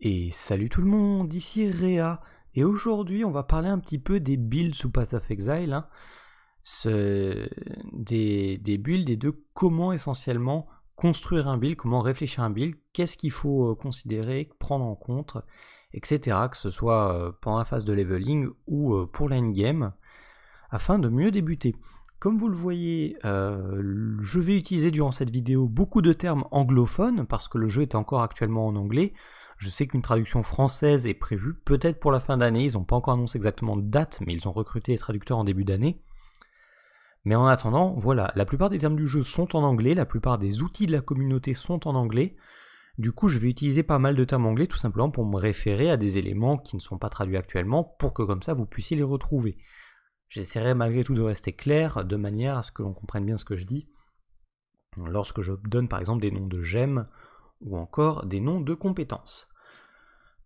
Et salut tout le monde, ici Réa, et aujourd'hui on va parler un petit peu des builds sous Path of Exile, hein. des, builds et de comment essentiellement construire un build, comment réfléchir un build, qu'est-ce qu'il faut euh, considérer, prendre en compte, etc. Que ce soit euh, pendant la phase de leveling ou euh, pour l'endgame, afin de mieux débuter. Comme vous le voyez, je vais utiliser durant cette vidéo beaucoup de termes anglophones, parce que le jeu est encore actuellement en anglais, je sais qu'une traduction française est prévue, peut-être pour la fin d'année, ils n'ont pas encore annoncé exactement de date, mais ils ont recruté des traducteurs en début d'année. Mais en attendant, voilà, la plupart des termes du jeu sont en anglais, la plupart des outils de la communauté sont en anglais. Du coup, je vais utiliser pas mal de termes anglais tout simplement pour me référer à des éléments qui ne sont pas traduits actuellement pour que comme ça vous puissiez les retrouver. J'essaierai malgré tout de rester clair de manière à ce que l'on comprenne bien ce que je dis. Lorsque je donne par exemple des noms de gemmes ou encore des noms de compétences.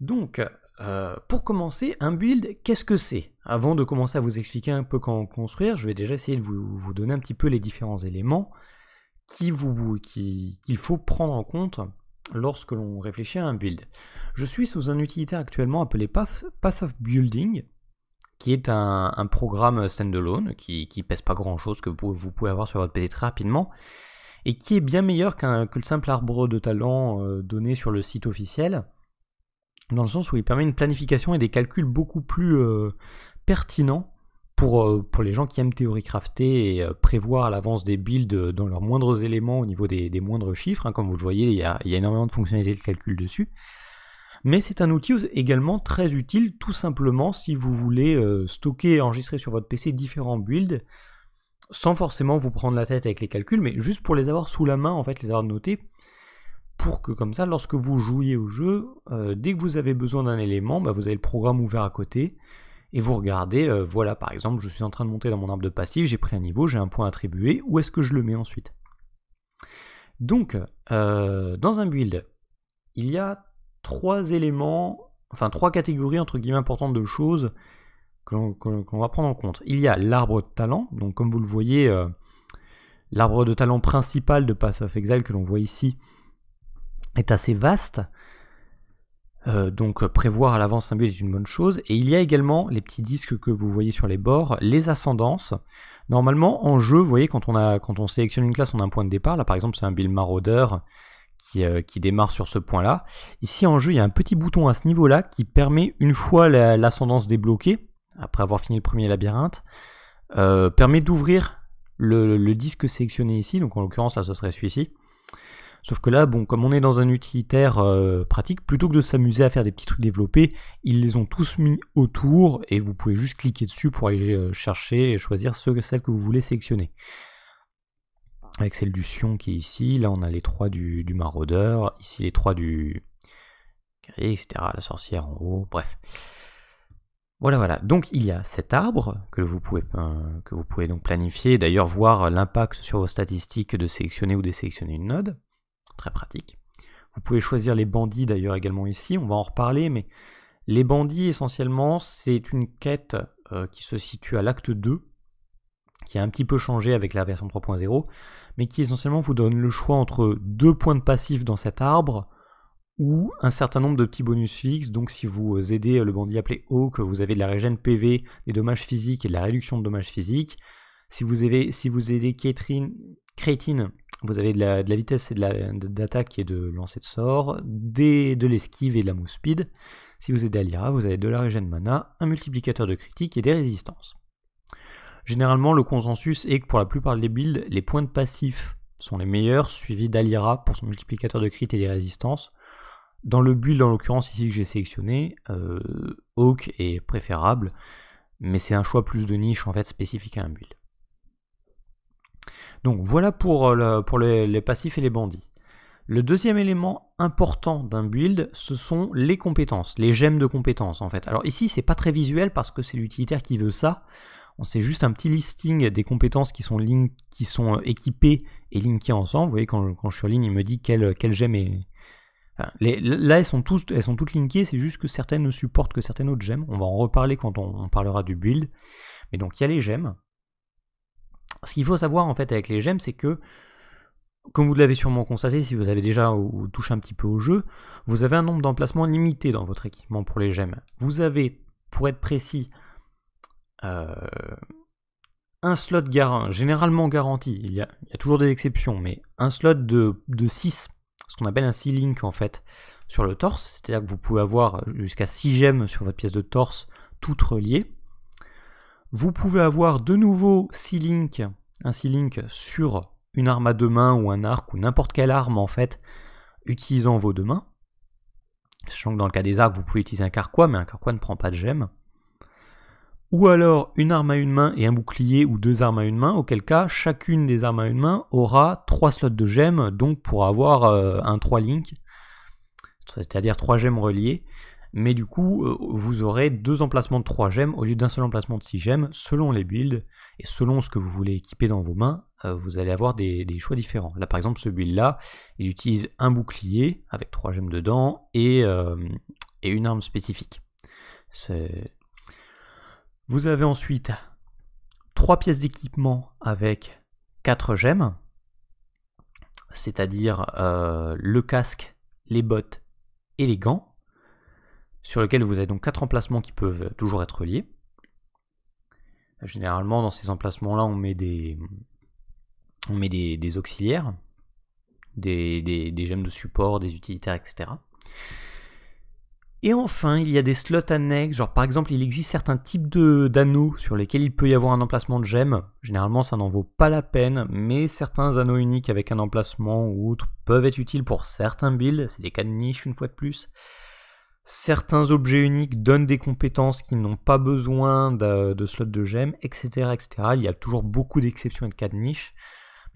Donc, euh, pour commencer, un build, qu'est-ce que c'est Avant de commencer à vous expliquer un peu comment construire, je vais déjà essayer de vous, donner un petit peu les différents éléments qu'il qui, faut prendre en compte lorsque l'on réfléchit à un build. Je suis sous un utilitaire actuellement appelé Path, of Building, qui est un, programme standalone qui, qui pèse pas grand chose que vous, vous pouvez avoir sur votre PC très rapidement et qui est bien meilleur qu'un, que le simple arbre de talent euh, donné sur le site officiel, dans le sens où il permet une planification et des calculs beaucoup plus euh, pertinents euh, pour, les gens qui aiment théorie crafter et prévoir à l'avance des builds dans leurs moindres éléments au niveau des, moindres chiffres. Hein. comme vous le voyez, il y, a, il y a énormément de fonctionnalités de calcul dessus. Mais c'est un outil également très utile tout simplement si vous voulez stocker et enregistrer sur votre PC différents builds sans forcément vous prendre la tête avec les calculs, mais juste pour les avoir sous la main, en fait, les avoir notés, pour que comme ça, lorsque vous jouiez au jeu, euh, dès que vous avez besoin d'un élément, bah, vous avez le programme ouvert à côté, et vous regardez, euh, voilà, par exemple, je suis en train de monter dans mon arbre de passif, j'ai pris un niveau, j'ai un point attribué, où est-ce que je le mets ensuite Donc, euh, dans un build, il y a trois éléments, enfin trois catégories entre guillemets importantes de choses qu'on va prendre en compte. Il y a l'arbre de talent, donc comme vous le voyez, euh, l'arbre de talent principal de Path of Exile que l'on voit ici est assez vaste. Euh, donc prévoir à l'avance un but est une bonne chose. Et il y a également les petits disques que vous voyez sur les bords, les ascendances. Normalement, en jeu, vous voyez, quand on, a, quand on sélectionne une classe, on a un point de départ. Là, par exemple, c'est un build Marauder qui, euh, démarre sur ce point-là. Ici, en jeu, il y a un petit bouton à ce niveau-là qui permet, une fois l'ascendance débloquée, après avoir fini le premier labyrinthe, euh, permet d'ouvrir le, disque sélectionné ici, donc en l'occurrence là ce serait celui-ci. Sauf que là, bon, comme on est dans un utilitaire euh, pratique, plutôt que de s'amuser à faire des petits trucs développés, ils les ont tous mis autour et vous pouvez juste cliquer dessus pour aller euh, chercher et choisir ceux, que vous voulez sélectionner. Avec celle du Sion qui est ici, là on a les trois du, du maraudeur, ici les trois du etc. La sorcière en haut, bref. Voilà, voilà. Donc il y a cet arbre que vous pouvez, euh, que vous pouvez donc planifier, d'ailleurs voir l'impact sur vos statistiques de sélectionner ou désélectionner une node. Très pratique. Vous pouvez choisir les bandits d'ailleurs également ici, on va en reparler, mais les bandits essentiellement c'est une quête euh, qui se situe à l'acte 2, qui a un petit peu changé avec la version 3.0, mais qui essentiellement vous donne le choix entre deux points de passif dans cet arbre, ou un certain nombre de petits bonus fixes. Donc si vous euh, aidez euh, le bandit appelé Hawk, vous avez de la régène PV, des dommages physiques et de la réduction de dommages physiques. Si vous aidez, si vous aidez Crétine, vous avez de la, vitesse et de et de lancer de sort, de l'esquive et de la mousse speed. Si vous aidez Alira, vous avez de la régène mana, un multiplicateur de critique et des résistances. Généralement, le consensus est que pour la plupart des builds, les points de passif sont les meilleurs, suivis d'Alira pour son multiplicateur de crit et des résistances, dans le build, en l'occurrence, ici que j'ai sélectionné, euh, Hawk est préférable, mais c'est un choix plus de niche en fait spécifique à un build. Donc voilà pour, euh, les, passifs et les bandits. Le deuxième élément important d'un build, ce sont les compétences, les gemmes de compétences en fait. Alors ici, c'est pas très visuel parce que c'est l'utilitaire qui veut ça. On sait juste un petit listing des compétences qui sont, euh, équipées et linkées ensemble. Vous voyez, quand, je suis en ligne, il me dit quelle, quelle gemme est, là, elles sont, elles sont toutes linkées, c'est juste que certaines ne supportent que certaines autres gemmes. On va en reparler quand on, parlera du build. Mais donc, il y a les gemmes. Ce qu'il faut savoir en fait avec les gemmes, c'est que, comme vous l'avez sûrement constaté, si vous avez déjà ou, touché un petit peu au jeu, vous avez un nombre d'emplacements limité dans votre équipement pour les gemmes. Vous avez, pour être précis, euh, un slot généralement garanti. Il y, a, toujours des exceptions, mais un slot de, de 6 ce qu'on appelle un C-Link en fait sur le torse, c'est-à-dire que vous pouvez avoir jusqu'à 6 gemmes sur votre pièce de torse toutes reliées. Vous pouvez avoir de nouveau 6 un si link sur une arme à deux mains ou un arc ou n'importe quelle arme en fait, utilisant vos deux mains. Sachant que dans le cas des arcs, vous pouvez utiliser un carquois, mais un carquois ne prend pas de gemmes ou alors une arme à une main et un bouclier ou deux armes à une main, auquel cas chacune des armes à une main aura trois slots de gemmes, donc pour avoir euh, un 3 link, c'est-à-dire trois gemmes reliées. Mais du coup, euh, vous aurez deux emplacements de 3 gemmes au lieu d'un seul emplacement de 6 gemmes, selon les builds et selon ce que vous voulez équiper dans vos mains, euh, vous allez avoir des, choix différents. Là par exemple, ce build-là, il utilise un bouclier avec 3 gemmes dedans et, et une arme spécifique. Vous avez ensuite trois pièces d'équipement avec quatre gemmes, c'est-à-dire euh, le casque, les bottes et les gants, sur lesquels vous avez donc quatre emplacements qui peuvent toujours être liés. Généralement, dans ces emplacements-là, on met des, on met des, auxiliaires, des gemmes de support, des utilitaires, etc. Et enfin, il y a des slots annexes, genre par exemple, il existe certains types d'anneaux sur lesquels il peut y avoir un emplacement de gemme. Généralement, ça n'en vaut pas la peine, mais certains anneaux uniques avec un emplacement ou autre peuvent être utiles pour certains builds, c'est des cas de niche une fois de plus. Certains objets uniques donnent des compétences qui n'ont pas besoin de, slots de gemmes, etc., etc. Il y a toujours beaucoup d'exceptions et de cas de niche.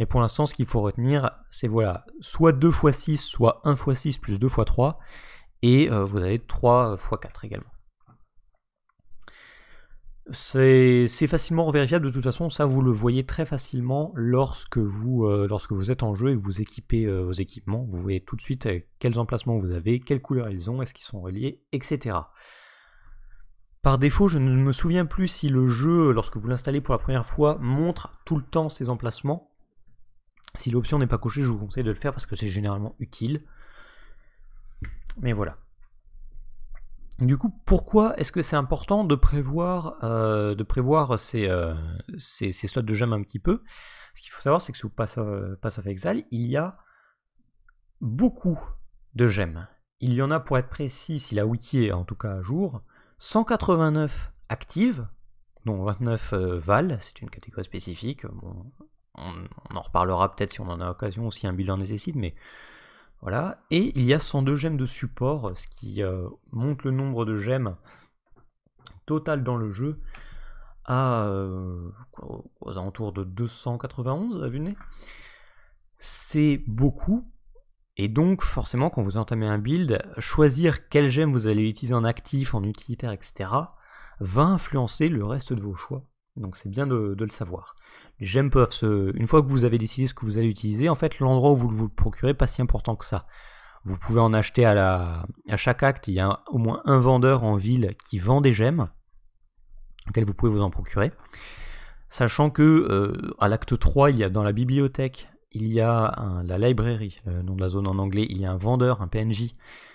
Mais pour l'instant, ce qu'il faut retenir, c'est voilà, soit 2 x 6, soit 1 x 6 plus 2 x 3 et euh, vous avez 3 x 4 également. C'est facilement vérifiable de toute façon, ça vous le voyez très facilement lorsque vous, euh, lorsque vous êtes en jeu et que vous équipez euh, vos équipements. Vous voyez tout de suite quels emplacements vous avez, quelles couleurs ils ont, est-ce qu'ils sont reliés, etc. Par défaut, je ne me souviens plus si le jeu, lorsque vous l'installez pour la première fois, montre tout le temps ces emplacements. Si l'option n'est pas cochée, je vous conseille de le faire parce que c'est généralement utile. Mais voilà. Du coup, pourquoi est-ce que c'est important de prévoir, euh, de prévoir ces, euh, slots de gemmes un petit peu Ce qu'il faut savoir, c'est que sous Path of, Exile, il y a beaucoup de gemmes. Il y en a, pour être précis, si la wiki est en tout cas à jour, 189 actives, dont 29 valent, euh, val, c'est une catégorie spécifique. on, en reparlera peut-être si on en a l'occasion si un bilan nécessite, mais voilà. Et il y a 102 gemmes de support, ce qui euh, monte le nombre de gemmes total dans le jeu à euh, aux alentours de 291 à vue C'est beaucoup. Et donc forcément quand vous entamez un build, choisir quelle gemme vous allez utiliser en actif, en utilitaire, etc. va influencer le reste de vos choix. Donc c'est bien de, le savoir. Les gemmes peuvent se... Une fois que vous avez décidé ce que vous allez utiliser, en fait l'endroit où vous, vous le procurez pas si important que ça. Vous pouvez en acheter à, la, à chaque acte. Il y a au moins un vendeur en ville qui vend des gemmes, auxquelles vous pouvez vous en procurer. Sachant que euh, à l'acte 3, il y a dans la bibliothèque, il y a la librairie, le nom de la zone en anglais, il y a un vendeur, un PNJ,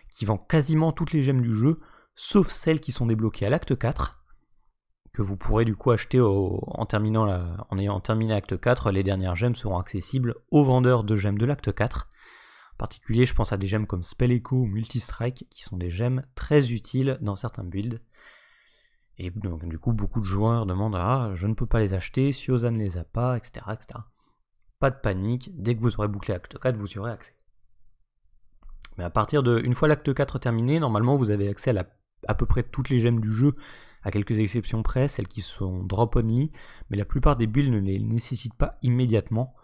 qui vend quasiment toutes les gemmes du jeu, sauf celles qui sont débloquées à l'acte 4 que vous pourrez du coup acheter en, terminant en ayant terminé l'acte 4. Les dernières gemmes seront accessibles aux vendeurs de gemmes de l'acte 4. En particulier, je pense à des gemmes comme Spell Echo ou Multistrike, qui sont des gemmes très utiles dans certains builds. Et donc, du coup, beaucoup de joueurs demandent Ah, je ne peux pas les acheter, Siosa ne les a pas, etc., etc. Pas de panique, dès que vous aurez bouclé l'acte 4, vous y aurez accès. Mais à partir de. Une fois l'acte 4 terminé, normalement, vous avez accès à, à peu près toutes les gemmes du jeu à quelques exceptions près, celles qui sont drop-only, mais la plupart des builds ne les nécessitent pas immédiatement.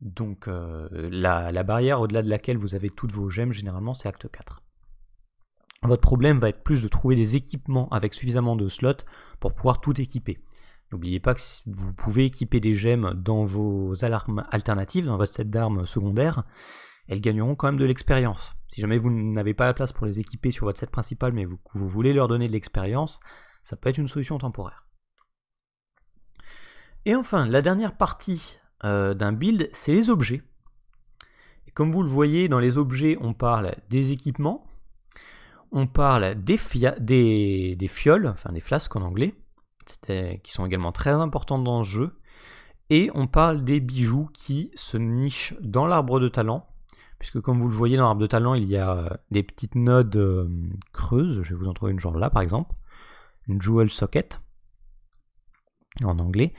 Donc euh, la, la, barrière au-delà de laquelle vous avez toutes vos gemmes, généralement, c'est acte 4. Votre problème va être plus de trouver des équipements avec suffisamment de slots pour pouvoir tout équiper. N'oubliez pas que vous pouvez équiper des gemmes dans vos alarmes alternatives, dans votre set d'armes secondaires, elles gagneront quand même de l'expérience. Si jamais vous n'avez pas la place pour les équiper sur votre set principal, mais vous, vous voulez leur donner de l'expérience, ça peut être une solution temporaire. Et enfin, la dernière partie euh, d'un build, c'est les objets. Et comme vous le voyez, dans les objets, on parle des équipements, on parle des, des fioles, enfin des flasques en anglais, qui sont également très importantes dans ce jeu, et on parle des bijoux qui se nichent dans l'arbre de talent puisque comme vous le voyez dans l'arbre de talent, il y a euh, des petites nodes euh, creuses, je vais vous en trouver une genre là par exemple, une jewel socket en anglais,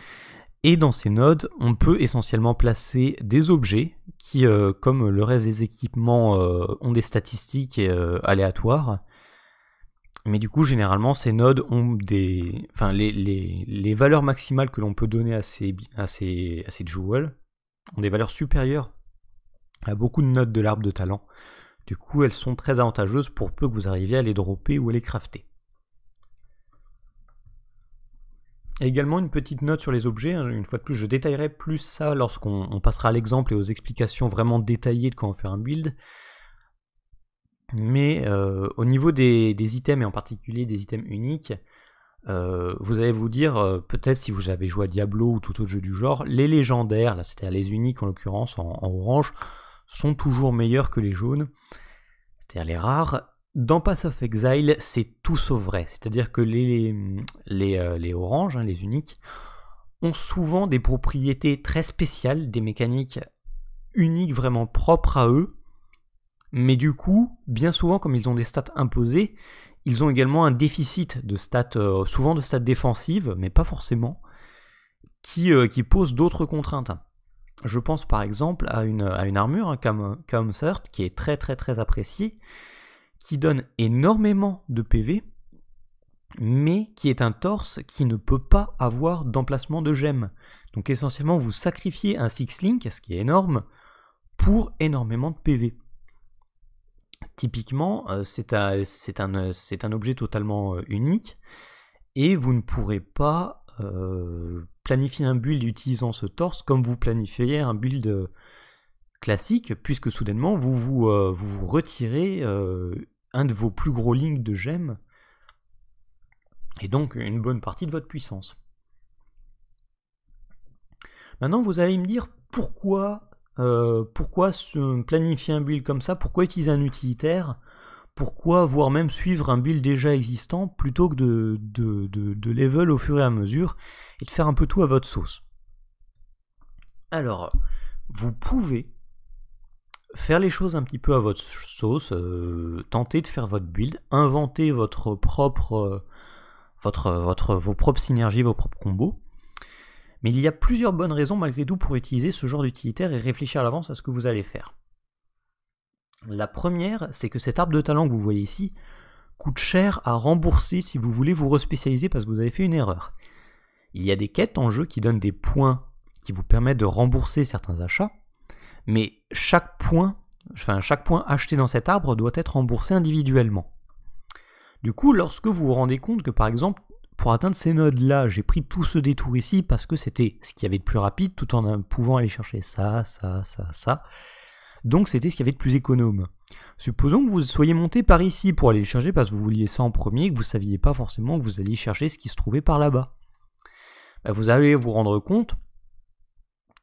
et dans ces nodes, on peut essentiellement placer des objets qui, euh, comme le reste des équipements, ont des statistiques aléatoires, mais du coup, généralement, ces nodes ont des. Enfin, les, valeurs maximales que l'on peut donner à ces, à, ces, à ces jewels ont des valeurs supérieures a beaucoup de notes de l'arbre de talent. Du coup, elles sont très avantageuses pour peu que vous arriviez à les dropper ou à les crafter. Et également une petite note sur les objets, hein. une fois de plus je détaillerai plus ça lorsqu'on passera à l'exemple et aux explications vraiment détaillées de comment faire un build. Mais euh, au niveau des, items et en particulier des items uniques, euh, vous allez vous dire, euh, peut-être si vous avez joué à Diablo ou tout autre jeu du genre, les légendaires, c'est-à-dire les uniques en l'occurrence en orange, sont toujours meilleurs que les jaunes, c'est-à-dire les rares. Dans Pass of Exile, c'est tout sauf vrai, c'est-à-dire que les, les, euh, oranges, hein, les uniques, ont souvent des propriétés très spéciales, des mécaniques uniques vraiment propres à eux, mais du coup, bien souvent, comme ils ont des stats imposées, ils ont également un déficit de stats, euh, souvent de stats défensives, mais pas forcément, qui, euh, posent qui pose d'autres contraintes. Je pense par exemple à une, armure hein, comme, comme qui est très très très appréciée, qui donne énormément de PV, mais qui est un torse qui ne peut pas avoir d'emplacement de gemme. Donc essentiellement, vous sacrifiez un Six-Link, ce qui est énorme, pour énormément de PV. Typiquement, euh, c'est un, un, un, objet totalement euh, unique, et vous ne pourrez pas euh, planifier un build utilisant ce torse comme vous planifiez un build euh, classique, puisque soudainement vous vous, euh, retirez euh, un de vos plus gros lignes de gemmes, et donc une bonne partie de votre puissance. Maintenant, vous allez me dire pourquoi, pourquoi planifier un build comme ça, pourquoi utiliser un utilitaire, pourquoi voire même suivre un build déjà existant plutôt que de level au fur et à mesure et de faire un peu tout à votre sauce. Alors, vous pouvez faire les choses un petit peu à votre sauce, euh, tenter de faire votre build, inventer votre propre, euh, votre, euh, votre, vos propres synergies, vos propres combos. Mais il y a plusieurs bonnes raisons malgré tout pour utiliser ce genre d'utilitaire et réfléchir à l'avance à ce que vous allez faire. La première, c'est que cet arbre de talent que vous voyez ici coûte cher à rembourser si vous voulez vous respécialiser parce que vous avez fait une erreur. Il y a des quêtes en jeu qui donnent des points qui vous permettent de rembourser certains achats, mais chaque point, chaque point acheté dans cet arbre doit être remboursé individuellement. Du coup, lorsque vous vous rendez compte que par exemple, pour atteindre ces nodes-là, j'ai pris tout ce détour ici parce que c'était ce qu'il y avait de plus rapide tout en pouvant aller chercher ça, ça, ça, ça. Donc c'était ce qu'il y avait de plus économe. Supposons que vous soyez monté par ici pour aller le chercher parce que vous vouliez ça en premier que vous ne saviez pas forcément que vous alliez chercher ce qui se trouvait par là-bas. Bah, vous allez vous rendre compte,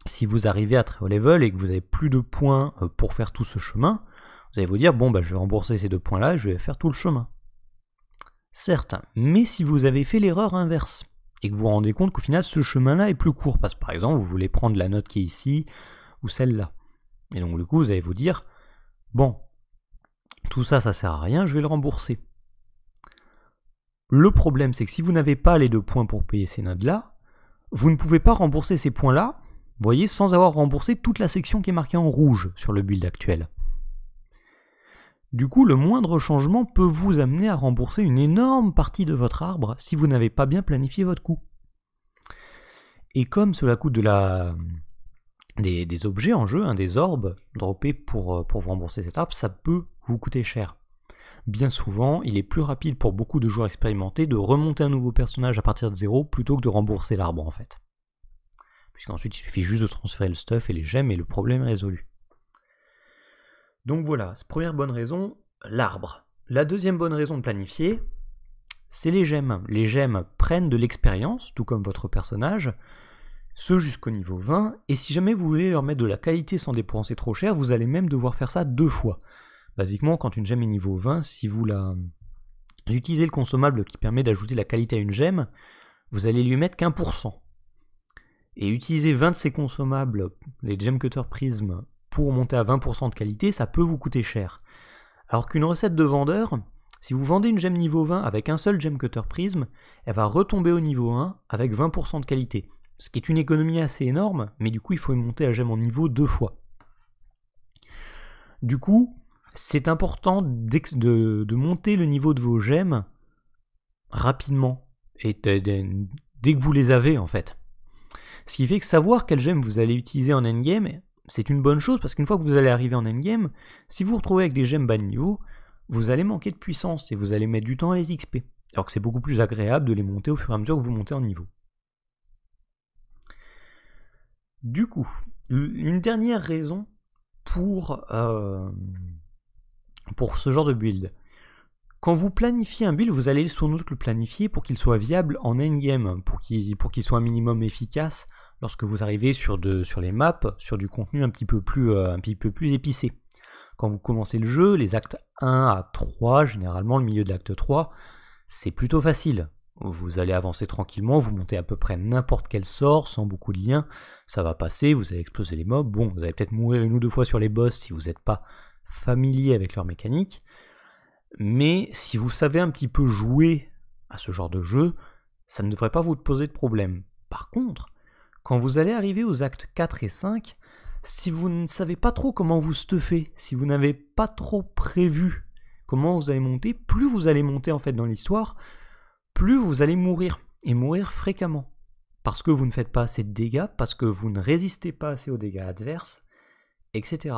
si vous arrivez à très haut level et que vous n'avez plus de points euh, pour faire tout ce chemin, vous allez vous dire, bon, bah, je vais rembourser ces deux points-là, je vais faire tout le chemin. Certes, mais si vous avez fait l'erreur inverse, et que vous vous rendez compte qu'au final, ce chemin-là est plus court, parce que par exemple, vous voulez prendre la note qui est ici, ou celle-là. Et donc, du coup, vous allez vous dire, bon, tout ça, ça sert à rien, je vais le rembourser. Le problème, c'est que si vous n'avez pas les deux points pour payer ces notes-là, vous ne pouvez pas rembourser ces points-là, voyez, sans avoir remboursé toute la section qui est marquée en rouge sur le build actuel. Du coup, le moindre changement peut vous amener à rembourser une énorme partie de votre arbre si vous n'avez pas bien planifié votre coût. Et comme cela coûte de la... des, objets en jeu, un hein, des orbes droppés pour, euh, pour vous rembourser cet arbre, ça peut vous coûter cher. Bien souvent, il est plus rapide pour beaucoup de joueurs expérimentés de remonter un nouveau personnage à partir de zéro plutôt que de rembourser l'arbre en fait. Puisqu'ensuite il suffit juste de transférer le stuff et les gemmes et le problème est résolu. Donc voilà, première bonne raison, l'arbre. La deuxième bonne raison de planifier, c'est les gemmes. Les gemmes prennent de l'expérience, tout comme votre personnage, ce jusqu'au niveau 20, et si jamais vous voulez leur mettre de la qualité sans dépenser trop cher, vous allez même devoir faire ça deux fois. Basiquement, quand une gemme est niveau 20, si vous la utilisez le consommable qui permet d'ajouter la qualité à une gemme, vous allez lui mettre qu'un pour cent. Et utiliser 20 de ces consommables, les Gem Cutter Prism, pour monter à 20% de qualité, ça peut vous coûter cher. Alors qu'une recette de vendeur, si vous vendez une gemme niveau 20 avec un seul gem cutter prism elle va retomber au niveau 1 avec 20% de qualité. Ce qui est une économie assez énorme, mais du coup il faut y monter à gemme en niveau deux fois. Du coup, c'est important de, monter le niveau de vos gemmes rapidement, dès, que vous les avez en fait. Ce qui fait que savoir quelles gemmes vous allez utiliser en endgame, c'est une bonne chose, parce qu'une fois que vous allez arriver en endgame, si vous vous retrouvez avec des gemmes bas de niveau, vous allez manquer de puissance et vous allez mettre du temps à les XP. Alors que c'est beaucoup plus agréable de les monter au fur et à mesure que vous montez en niveau. Du coup, une dernière raison pour, euh, pour ce genre de build. Quand vous planifiez un build, vous allez sans doute le planifier pour qu'il soit viable en endgame, pour qu'il soit un minimum efficace lorsque vous arrivez sur, sur les maps, sur du contenu un petit peu plus, euh, un petit peu plus épicé. Quand vous commencez le jeu, les actes 1 à 3, généralement le milieu de l'acte 3, c'est plutôt facile. Vous allez avancer tranquillement, vous montez à peu près n'importe quel sort, sans beaucoup de liens, ça va passer, vous allez exploser les mobs, bon, vous allez peut-être mourir une ou deux fois sur les boss si vous n'êtes pas familier avec leur mécanique, mais si vous savez un petit peu jouer à ce genre de jeu, ça ne devrait pas vous poser de problème. Par contre, quand vous allez arriver aux actes 4 et 5, si vous ne savez pas trop comment vous stuffer, si vous n'avez pas trop prévu comment vous allez monter, plus vous allez monter en fait dans l'histoire, plus vous allez mourir, et mourir fréquemment. Parce que vous ne faites pas assez de dégâts, parce que vous ne résistez pas assez aux dégâts adverses, etc.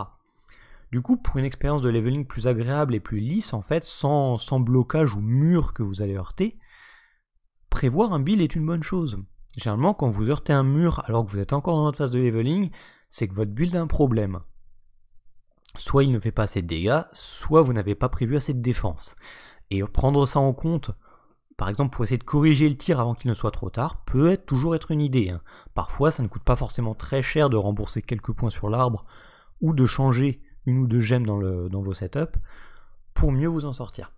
Du coup, pour une expérience de leveling plus agréable et plus lisse, en fait, sans, blocage ou mur que vous allez heurter, prévoir un build est une bonne chose. Généralement, quand vous heurtez un mur alors que vous êtes encore dans votre phase de leveling, c'est que votre build a un problème. Soit il ne fait pas assez de dégâts, soit vous n'avez pas prévu assez de défense. Et prendre ça en compte, par exemple pour essayer de corriger le tir avant qu'il ne soit trop tard, peut être, toujours être une idée. Hein. Parfois, ça ne coûte pas forcément très cher de rembourser quelques points sur l'arbre ou de changer une ou deux gemmes dans, vos setups pour mieux vous en sortir.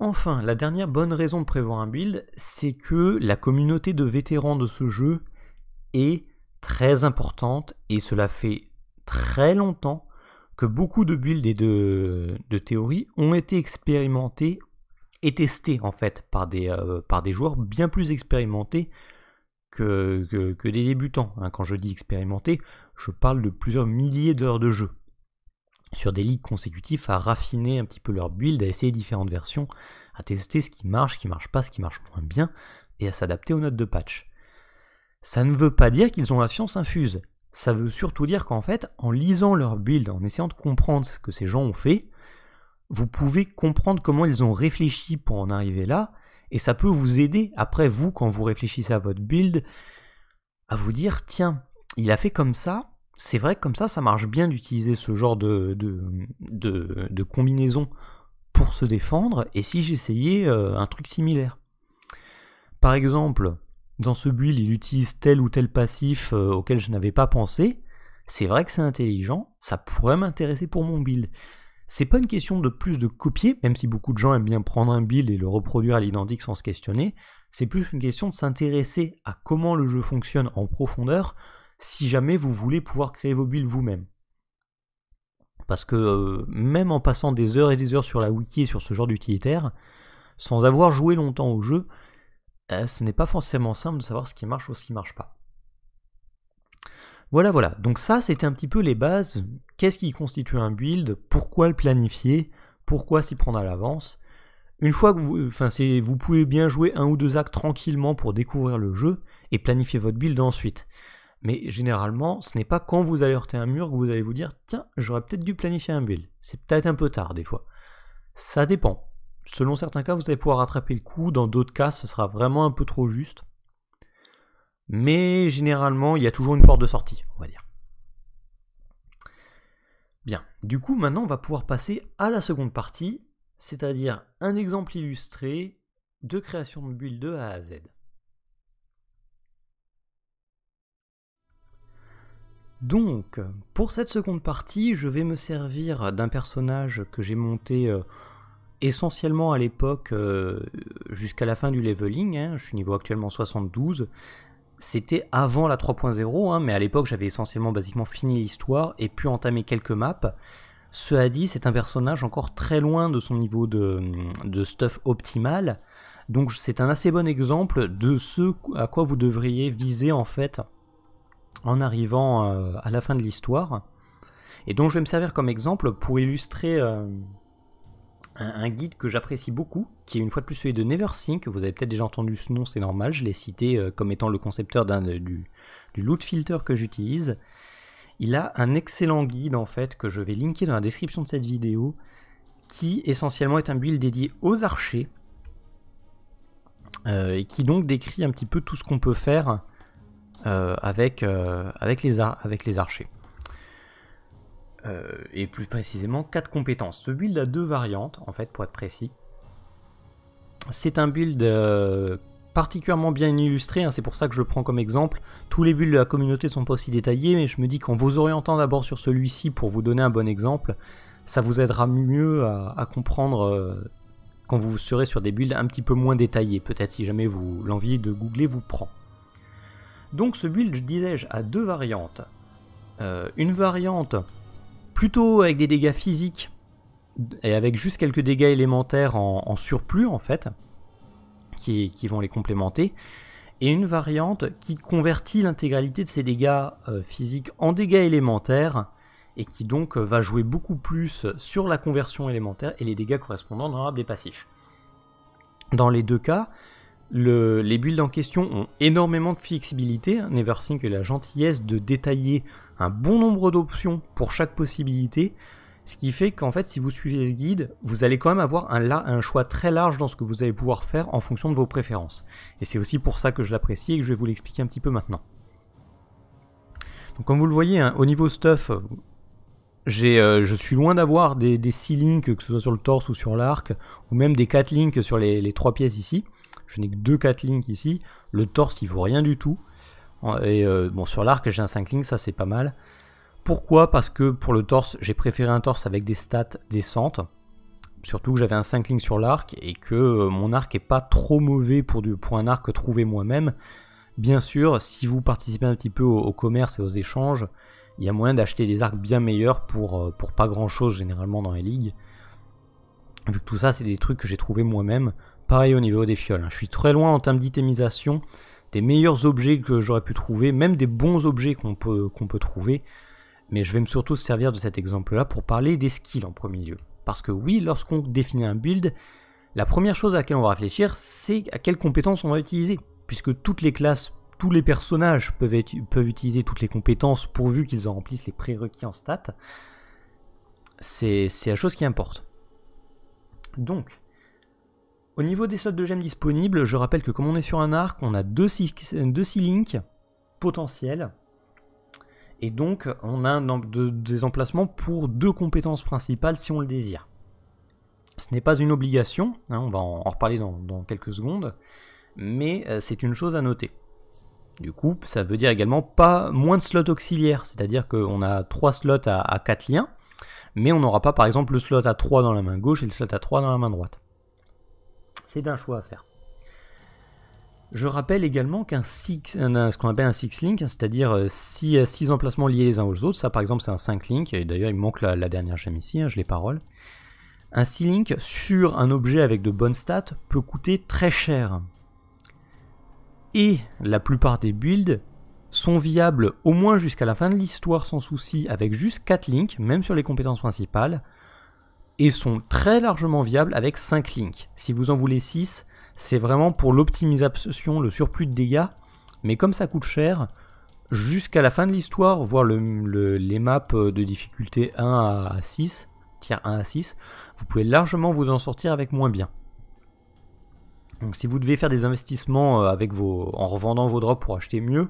Enfin, la dernière bonne raison de prévoir un build, c'est que la communauté de vétérans de ce jeu est très importante et cela fait très longtemps que beaucoup de builds et de, théories ont été expérimentés et testés en fait par des, euh, par des joueurs bien plus expérimentés que, des débutants. Hein. quand je dis expérimentés, je parle de plusieurs milliers d'heures de jeu sur des ligues consécutives à raffiner un petit peu leur build, à essayer différentes versions, à tester ce qui marche, ce qui marche pas, ce qui marche moins bien, et à s'adapter aux notes de patch. Ça ne veut pas dire qu'ils ont la science infuse. Ça veut surtout dire qu'en fait, en lisant leur build, en essayant de comprendre ce que ces gens ont fait, vous pouvez comprendre comment ils ont réfléchi pour en arriver là, et ça peut vous aider après vous, quand vous réfléchissez à votre build, à vous dire, tiens, il a fait comme ça, c'est vrai que comme ça, ça marche bien d'utiliser ce genre de, de, combinaison pour se défendre, et si j'essayais euh, un truc similaire. Par exemple, dans ce build, il utilise tel ou tel passif euh, auquel je n'avais pas pensé, c'est vrai que c'est intelligent, ça pourrait m'intéresser pour mon build. C'est pas une question de plus de copier, même si beaucoup de gens aiment bien prendre un build et le reproduire à l'identique sans se questionner, c'est plus une question de s'intéresser à comment le jeu fonctionne en profondeur si jamais vous voulez pouvoir créer vos builds vous-même. Parce que euh, même en passant des heures et des heures sur la wiki et sur ce genre d'utilitaire, sans avoir joué longtemps au jeu, euh, ce n'est pas forcément simple de savoir ce qui marche ou ce qui ne marche pas. Voilà, voilà. Donc ça, c'était un petit peu les bases. Qu'est-ce qui constitue un build Pourquoi le planifier Pourquoi s'y prendre à l'avance Une fois que vous, enfin, vous pouvez bien jouer un ou deux actes tranquillement pour découvrir le jeu et planifier votre build ensuite. Mais généralement, ce n'est pas quand vous allez heurter un mur que vous allez vous dire tiens, j'aurais peut-être dû planifier un build. C'est peut-être un peu tard des fois. Ça dépend. Selon certains cas, vous allez pouvoir rattraper le coup. Dans d'autres cas, ce sera vraiment un peu trop juste. Mais généralement, il y a toujours une porte de sortie, on va dire. Bien. Du coup, maintenant, on va pouvoir passer à la seconde partie, c'est-à-dire un exemple illustré de création de build de A à Z. Donc, pour cette seconde partie, je vais me servir d'un personnage que j'ai monté euh, essentiellement à l'époque euh, jusqu'à la fin du leveling. Hein, je suis niveau actuellement 72. C'était avant la 3.0, hein, mais à l'époque j'avais essentiellement basiquement fini l'histoire et pu entamer quelques maps. Cela dit, c'est un personnage encore très loin de son niveau de stuff optimal. Donc c'est un assez bon exemple de ce à quoi vous devriez viser en fait en arrivant euh, à la fin de l'histoire, et donc je vais me servir comme exemple pour illustrer euh, un, guide que j'apprécie beaucoup, qui est une fois de plus celui de Neversync. Vous avez peut-être déjà entendu ce nom, c'est normal. Je l'ai cité euh, comme étant le concepteur du, du loot filter que j'utilise. Il a un excellent guide en fait que je vais linker dans la description de cette vidéo, qui essentiellement est un build dédié aux archers. et qui donc décrit un petit peu tout ce qu'on peut faire euh, avec, euh, avec, les avec les archers. Euh, et plus précisément, 4 compétences. Ce build a deux variantes, en fait, pour être précis. C'est un build particulièrement bien illustré, hein, c'est pour ça que je prends comme exemple. Tous les builds de la communauté ne sont pas aussi détaillés, mais je me dis qu'en vous orientant d'abord sur celui-ci pour vous donner un bon exemple, ça vous aidera mieux à, comprendre quand vous serez sur des builds un petit peu moins détaillés Peut-être si jamais vous l'envie de googler vous prend. Donc ce build, disais-je, a deux variantes. Euh, une variante plutôt avec des dégâts physiques et avec juste quelques dégâts élémentaires en, surplus en fait, qui, vont les complémenter, et une variante qui convertit l'intégralité de ses dégâts euh, physiques en dégâts élémentaires, et qui donc va jouer beaucoup plus sur la conversion élémentaire et les dégâts correspondants dans des passifs. Dans les deux cas, les builds en question ont énormément de flexibilité. Hein. Neversync a la gentillesse de détailler un bon nombre d'options pour chaque possibilité. Ce qui fait qu'en fait, si vous suivez ce guide, vous allez quand même avoir un, choix très large dans ce que vous allez pouvoir faire en fonction de vos préférences. Et c'est aussi pour ça que je l'apprécie et que je vais vous l'expliquer un petit peu maintenant. Donc comme vous le voyez, hein, au niveau stuff, euh, je suis loin d'avoir des, 6 links, que ce soit sur le torse ou sur l'arc, ou même des 4 links sur les, les 3 pièces ici. Je n'ai que deux 4 links ici. Le torse, il vaut rien du tout. Et euh, bon, sur l'arc, j'ai un 5 link ça c'est pas mal. Pourquoi Parce que pour le torse, j'ai préféré un torse avec des stats décentes. Surtout que j'avais un 5 link sur l'arc et que euh, mon arc est pas trop mauvais pour, du, un arc trouvé moi-même. Bien sûr, si vous participez un petit peu au, commerce et aux échanges, il y a moyen d'acheter des arcs bien meilleurs pour, euh, pour pas grand chose généralement dans les ligues. Vu que tout ça, c'est des trucs que j'ai trouvé moi-même. Pareil au niveau des fioles. Hein. Je suis très loin en termes d'itemisation des meilleurs objets que j'aurais pu trouver, même des bons objets qu'on peut, qu'on peut trouver. Mais je vais me surtout servir de cet exemple-là pour parler des skills en premier lieu. Parce que oui, lorsqu'on définit un build, la première chose à laquelle on va réfléchir, c'est à quelles compétences on va utiliser. Puisque toutes les classes, tous les personnages peuvent, peuvent utiliser toutes les compétences pourvu qu'ils en remplissent les prérequis en stats. C'est la chose qui importe. Donc, au niveau des slots de gemmes disponibles, je rappelle que comme on est sur un arc, on a deux, 6 links potentiels. Et donc, on a un, des emplacements pour deux compétences principales si on le désire. Ce n'est pas une obligation, hein, on va en, reparler dans, quelques secondes, mais euh, c'est une chose à noter. Du coup, ça veut dire également pas moins de slots auxiliaires, c'est-à-dire qu'on a trois slots à, à quatre liens, mais on n'aura pas par exemple le slot à 3 dans la main gauche et le slot à 3 dans la main droite c'est d'un choix à faire. Je rappelle également qu'un six, ce qu'on appelle un six link, hein, c'est-à-dire 6 euh, euh, six, emplacements liés les uns aux autres, ça par exemple c'est un 5 link, et d'ailleurs il manque la, dernière chaîne ici, hein, je l'ai parole. Un 6 link sur un objet avec de bonnes stats peut coûter très cher. Et la plupart des builds sont viables au moins jusqu'à la fin de l'histoire sans souci avec juste 4 links, même sur les compétences principales, et sont très largement viables avec 5 links. Si vous en voulez 6, c'est vraiment pour l'optimisation, le surplus de dégâts, mais comme ça coûte cher, jusqu'à la fin de l'histoire, voir les maps euh, de difficulté 1 à 6, tiers 1 à 6, vous pouvez largement vous en sortir avec moins bien. Donc si vous devez faire des investissements euh, avec vos, en revendant vos drops pour acheter mieux,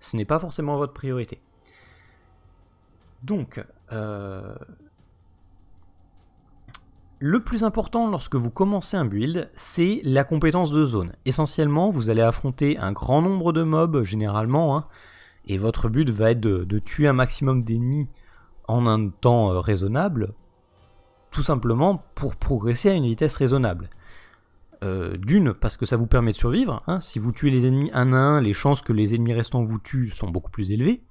ce n'est pas forcément votre priorité. Donc, euh, le plus important lorsque vous commencez un build, c'est la compétence de zone. Essentiellement, vous allez affronter un grand nombre de mobs, généralement, hein, et votre but va être de, tuer un maximum d'ennemis en un temps euh, raisonnable, tout simplement pour progresser à une vitesse raisonnable. Euh, d'une, parce que ça vous permet de survivre, hein. si vous tuez les ennemis un à un, les chances que les ennemis restants vous tuent sont beaucoup plus élevées.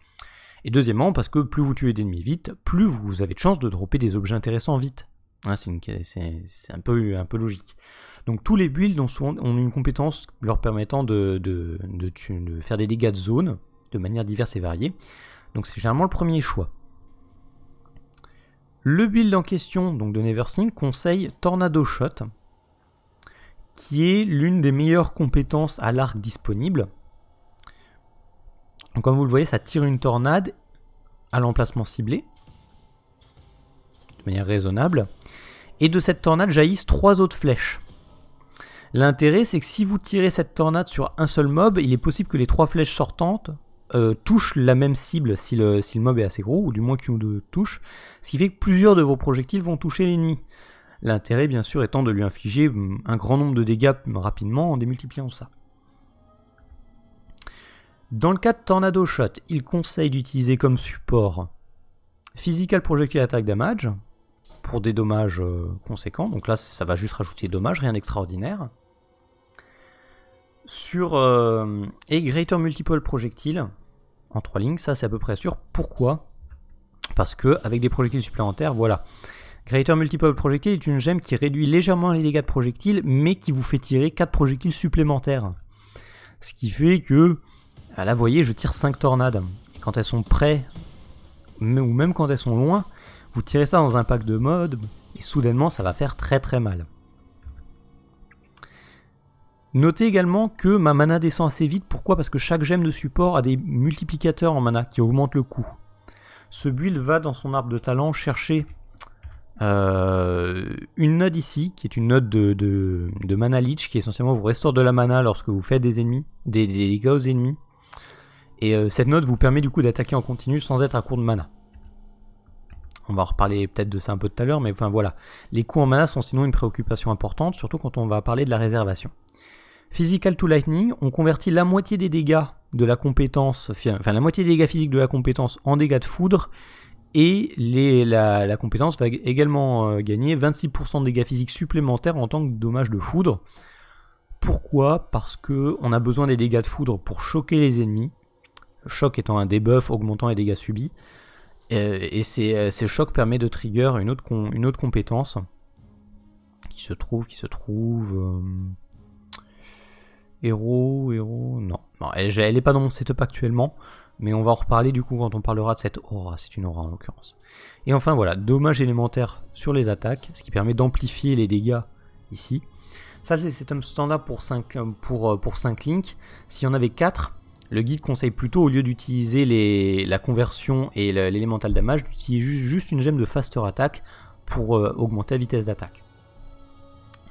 Et deuxièmement, parce que plus vous tuez d'ennemis vite, plus vous avez de chances de dropper des objets intéressants vite c'est un peu, logique. Donc tous les builds ont, une compétence leur permettant de, faire des dégâts de zone de manière diverse et variée. Donc c'est généralement le premier choix. Le build en question donc de Neversing conseille Tornado Shot, qui est l'une des meilleures compétences à l'arc disponible. Donc, comme vous le voyez, ça tire une tornade à l'emplacement ciblé manière raisonnable. Et de cette tornade jaillissent trois autres flèches. L'intérêt, c'est que si vous tirez cette tornade sur un seul mob, il est possible que les trois flèches sortantes euh, touchent la même cible si le, si le, mob est assez gros, ou du moins qu'une ou deux touches ce qui fait que plusieurs de vos projectiles vont toucher l'ennemi. L'intérêt, bien sûr, étant de lui infliger mm, un grand nombre de dégâts mm, rapidement en démultipliant ça. Dans le cas de Tornado Shot, il conseille d'utiliser comme support Physical Projectile Attack Damage, pour des dommages euh, conséquents. Donc là, ça va juste rajouter dommages, rien d'extraordinaire. Sur euh, et Greater Multiple Projectile en trois lignes, ça c'est à peu près sûr. Pourquoi Parce que avec des projectiles supplémentaires, voilà. Greater Multiple Projectile est une gemme qui réduit légèrement les dégâts de projectiles, mais qui vous fait tirer 4 projectiles supplémentaires. Ce qui fait que, là vous voyez, je tire 5 tornades. quand elles sont près, ou même quand elles sont loin, vous tirez ça dans un pack de mode, et soudainement ça va faire très très mal. Notez également que ma mana descend assez vite, pourquoi Parce que chaque gemme de support a des multiplicateurs en mana qui augmentent le coût. Ce build va dans son arbre de talent chercher euh, une note ici, qui est une note de, mana leech, qui essentiellement vous restaure de la mana lorsque vous faites des ennemis, des, dégâts aux ennemis. Et euh, cette note vous permet du coup d'attaquer en continu sans être à court de mana on va reparler peut-être de ça un peu tout à l'heure, mais enfin voilà. Les coûts en mana sont sinon une préoccupation importante, surtout quand on va parler de la réservation. Physical to Lightning, on convertit la moitié des dégâts de la compétence, enfin la moitié des dégâts physiques de la compétence en dégâts de foudre, et les, la, compétence va également euh, gagner 26% de dégâts physiques supplémentaires en tant que dommage de foudre. Pourquoi Parce que on a besoin des dégâts de foudre pour choquer les ennemis, choc étant un debuff augmentant les dégâts subis, euh, et euh, ces, chocs permettent de trigger une autre, une autre compétence qui se trouve, qui se trouve. Héros, euh, héros. Non, elle, n'est pas dans mon setup actuellement, mais on va en reparler du coup quand on parlera de cette aura. C'est une aura en l'occurrence. Et enfin voilà, dommage élémentaire sur les attaques, ce qui permet d'amplifier les dégâts ici. Ça c'est un setup standard pour 5, pour, pour 5 links. S'il y en avait 4, le guide conseille plutôt, au lieu d'utiliser la conversion et l'élémental damage, d'utiliser juste une gemme de faster attack pour euh, augmenter la vitesse d'attaque.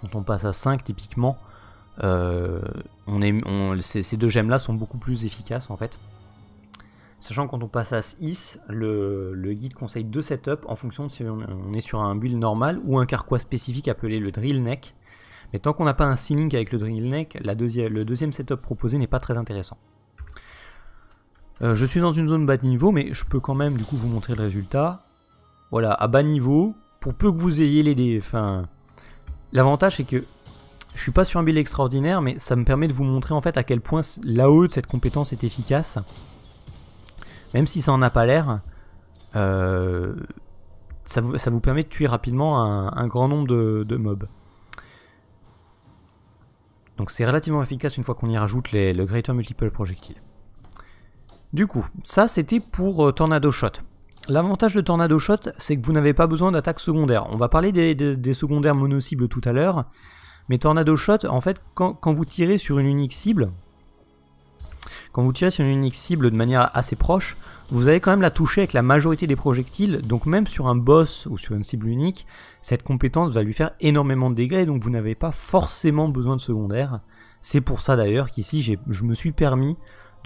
Quand on passe à 5 typiquement, euh, on ces, deux gemmes là sont beaucoup plus efficaces en fait. Sachant que quand on passe à 6, le, guide conseille deux setups en fonction de si on, est sur un build normal ou un carquois spécifique appelé le drill neck. Mais tant qu'on n'a pas un link avec le drill neck, le deuxième setup proposé n'est pas très intéressant. Euh, je suis dans une zone bas de niveau, mais je peux quand même du coup vous montrer le résultat. Voilà, à bas niveau, pour peu que vous ayez les enfin... L'avantage c'est que je suis pas sur un build extraordinaire, mais ça me permet de vous montrer en fait à quel point là-haut de cette compétence est efficace. Même si ça en a pas l'air, euh, ça, vous, permet de tuer rapidement un, grand nombre de, mobs. Donc c'est relativement efficace une fois qu'on y rajoute le Greater Multiple Projectile. Du coup, ça c'était pour euh, Tornado Shot. L'avantage de Tornado Shot, c'est que vous n'avez pas besoin d'attaque secondaire. On va parler des, secondaires mono-cibles tout à l'heure, mais Tornado Shot, en fait, quand, quand, vous tirez sur une unique cible, quand vous tirez sur une unique cible de manière assez proche, vous allez quand même la toucher avec la majorité des projectiles, donc même sur un boss ou sur une cible unique, cette compétence va lui faire énormément de dégâts, donc vous n'avez pas forcément besoin de secondaire. C'est pour ça d'ailleurs qu'ici je me suis permis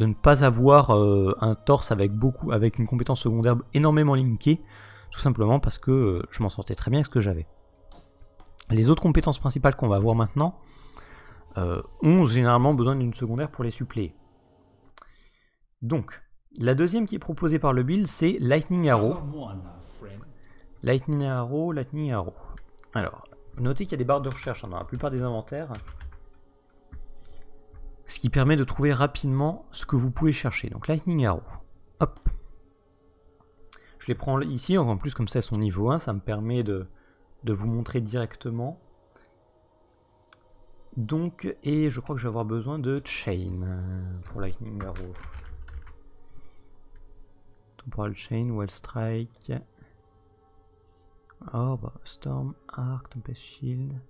de ne pas avoir euh, un torse avec beaucoup, avec une compétence secondaire énormément linkée, tout simplement parce que euh, je m'en sortais très bien avec ce que j'avais. Les autres compétences principales qu'on va voir maintenant euh, ont généralement besoin d'une secondaire pour les suppléer. Donc, la deuxième qui est proposée par le build, c'est Lightning Arrow. Lightning Arrow, Lightning Arrow. Alors, notez qu'il y a des barres de recherche hein, dans la plupart des inventaires ce qui permet de trouver rapidement ce que vous pouvez chercher. Donc Lightning Arrow, hop. Je les prends ici, en plus comme ça son niveau 1, ça me permet de, de vous montrer directement. Donc, et je crois que je vais avoir besoin de Chain euh, pour Lightning Arrow. Temporal Chain, Well Strike. Oh Storm, Arc, Tempest Shield.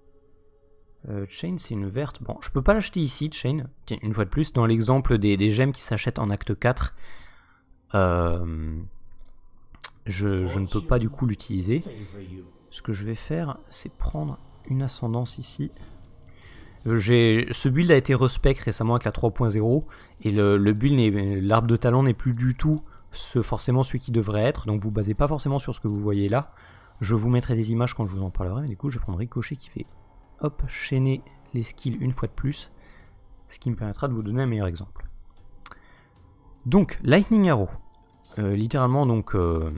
Euh, chain, c'est une verte. Bon, je peux pas l'acheter ici, Chain. une fois de plus, dans l'exemple des, gemmes qui s'achètent en acte 4, euh, je, ne peux pas du coup l'utiliser. Ce que je vais faire, c'est prendre une ascendance ici. Euh, ce build a été respect récemment avec la 3.0 et le, l'arbre de talent n'est plus du tout ce, forcément celui qui devrait être, donc vous basez pas forcément sur ce que vous voyez là. Je vous mettrai des images quand je vous en parlerai, mais du coup je vais prendre qui fait hop, chaîner les skills une fois de plus, ce qui me permettra de vous donner un meilleur exemple. Donc, Lightning Arrow, euh, littéralement donc euh,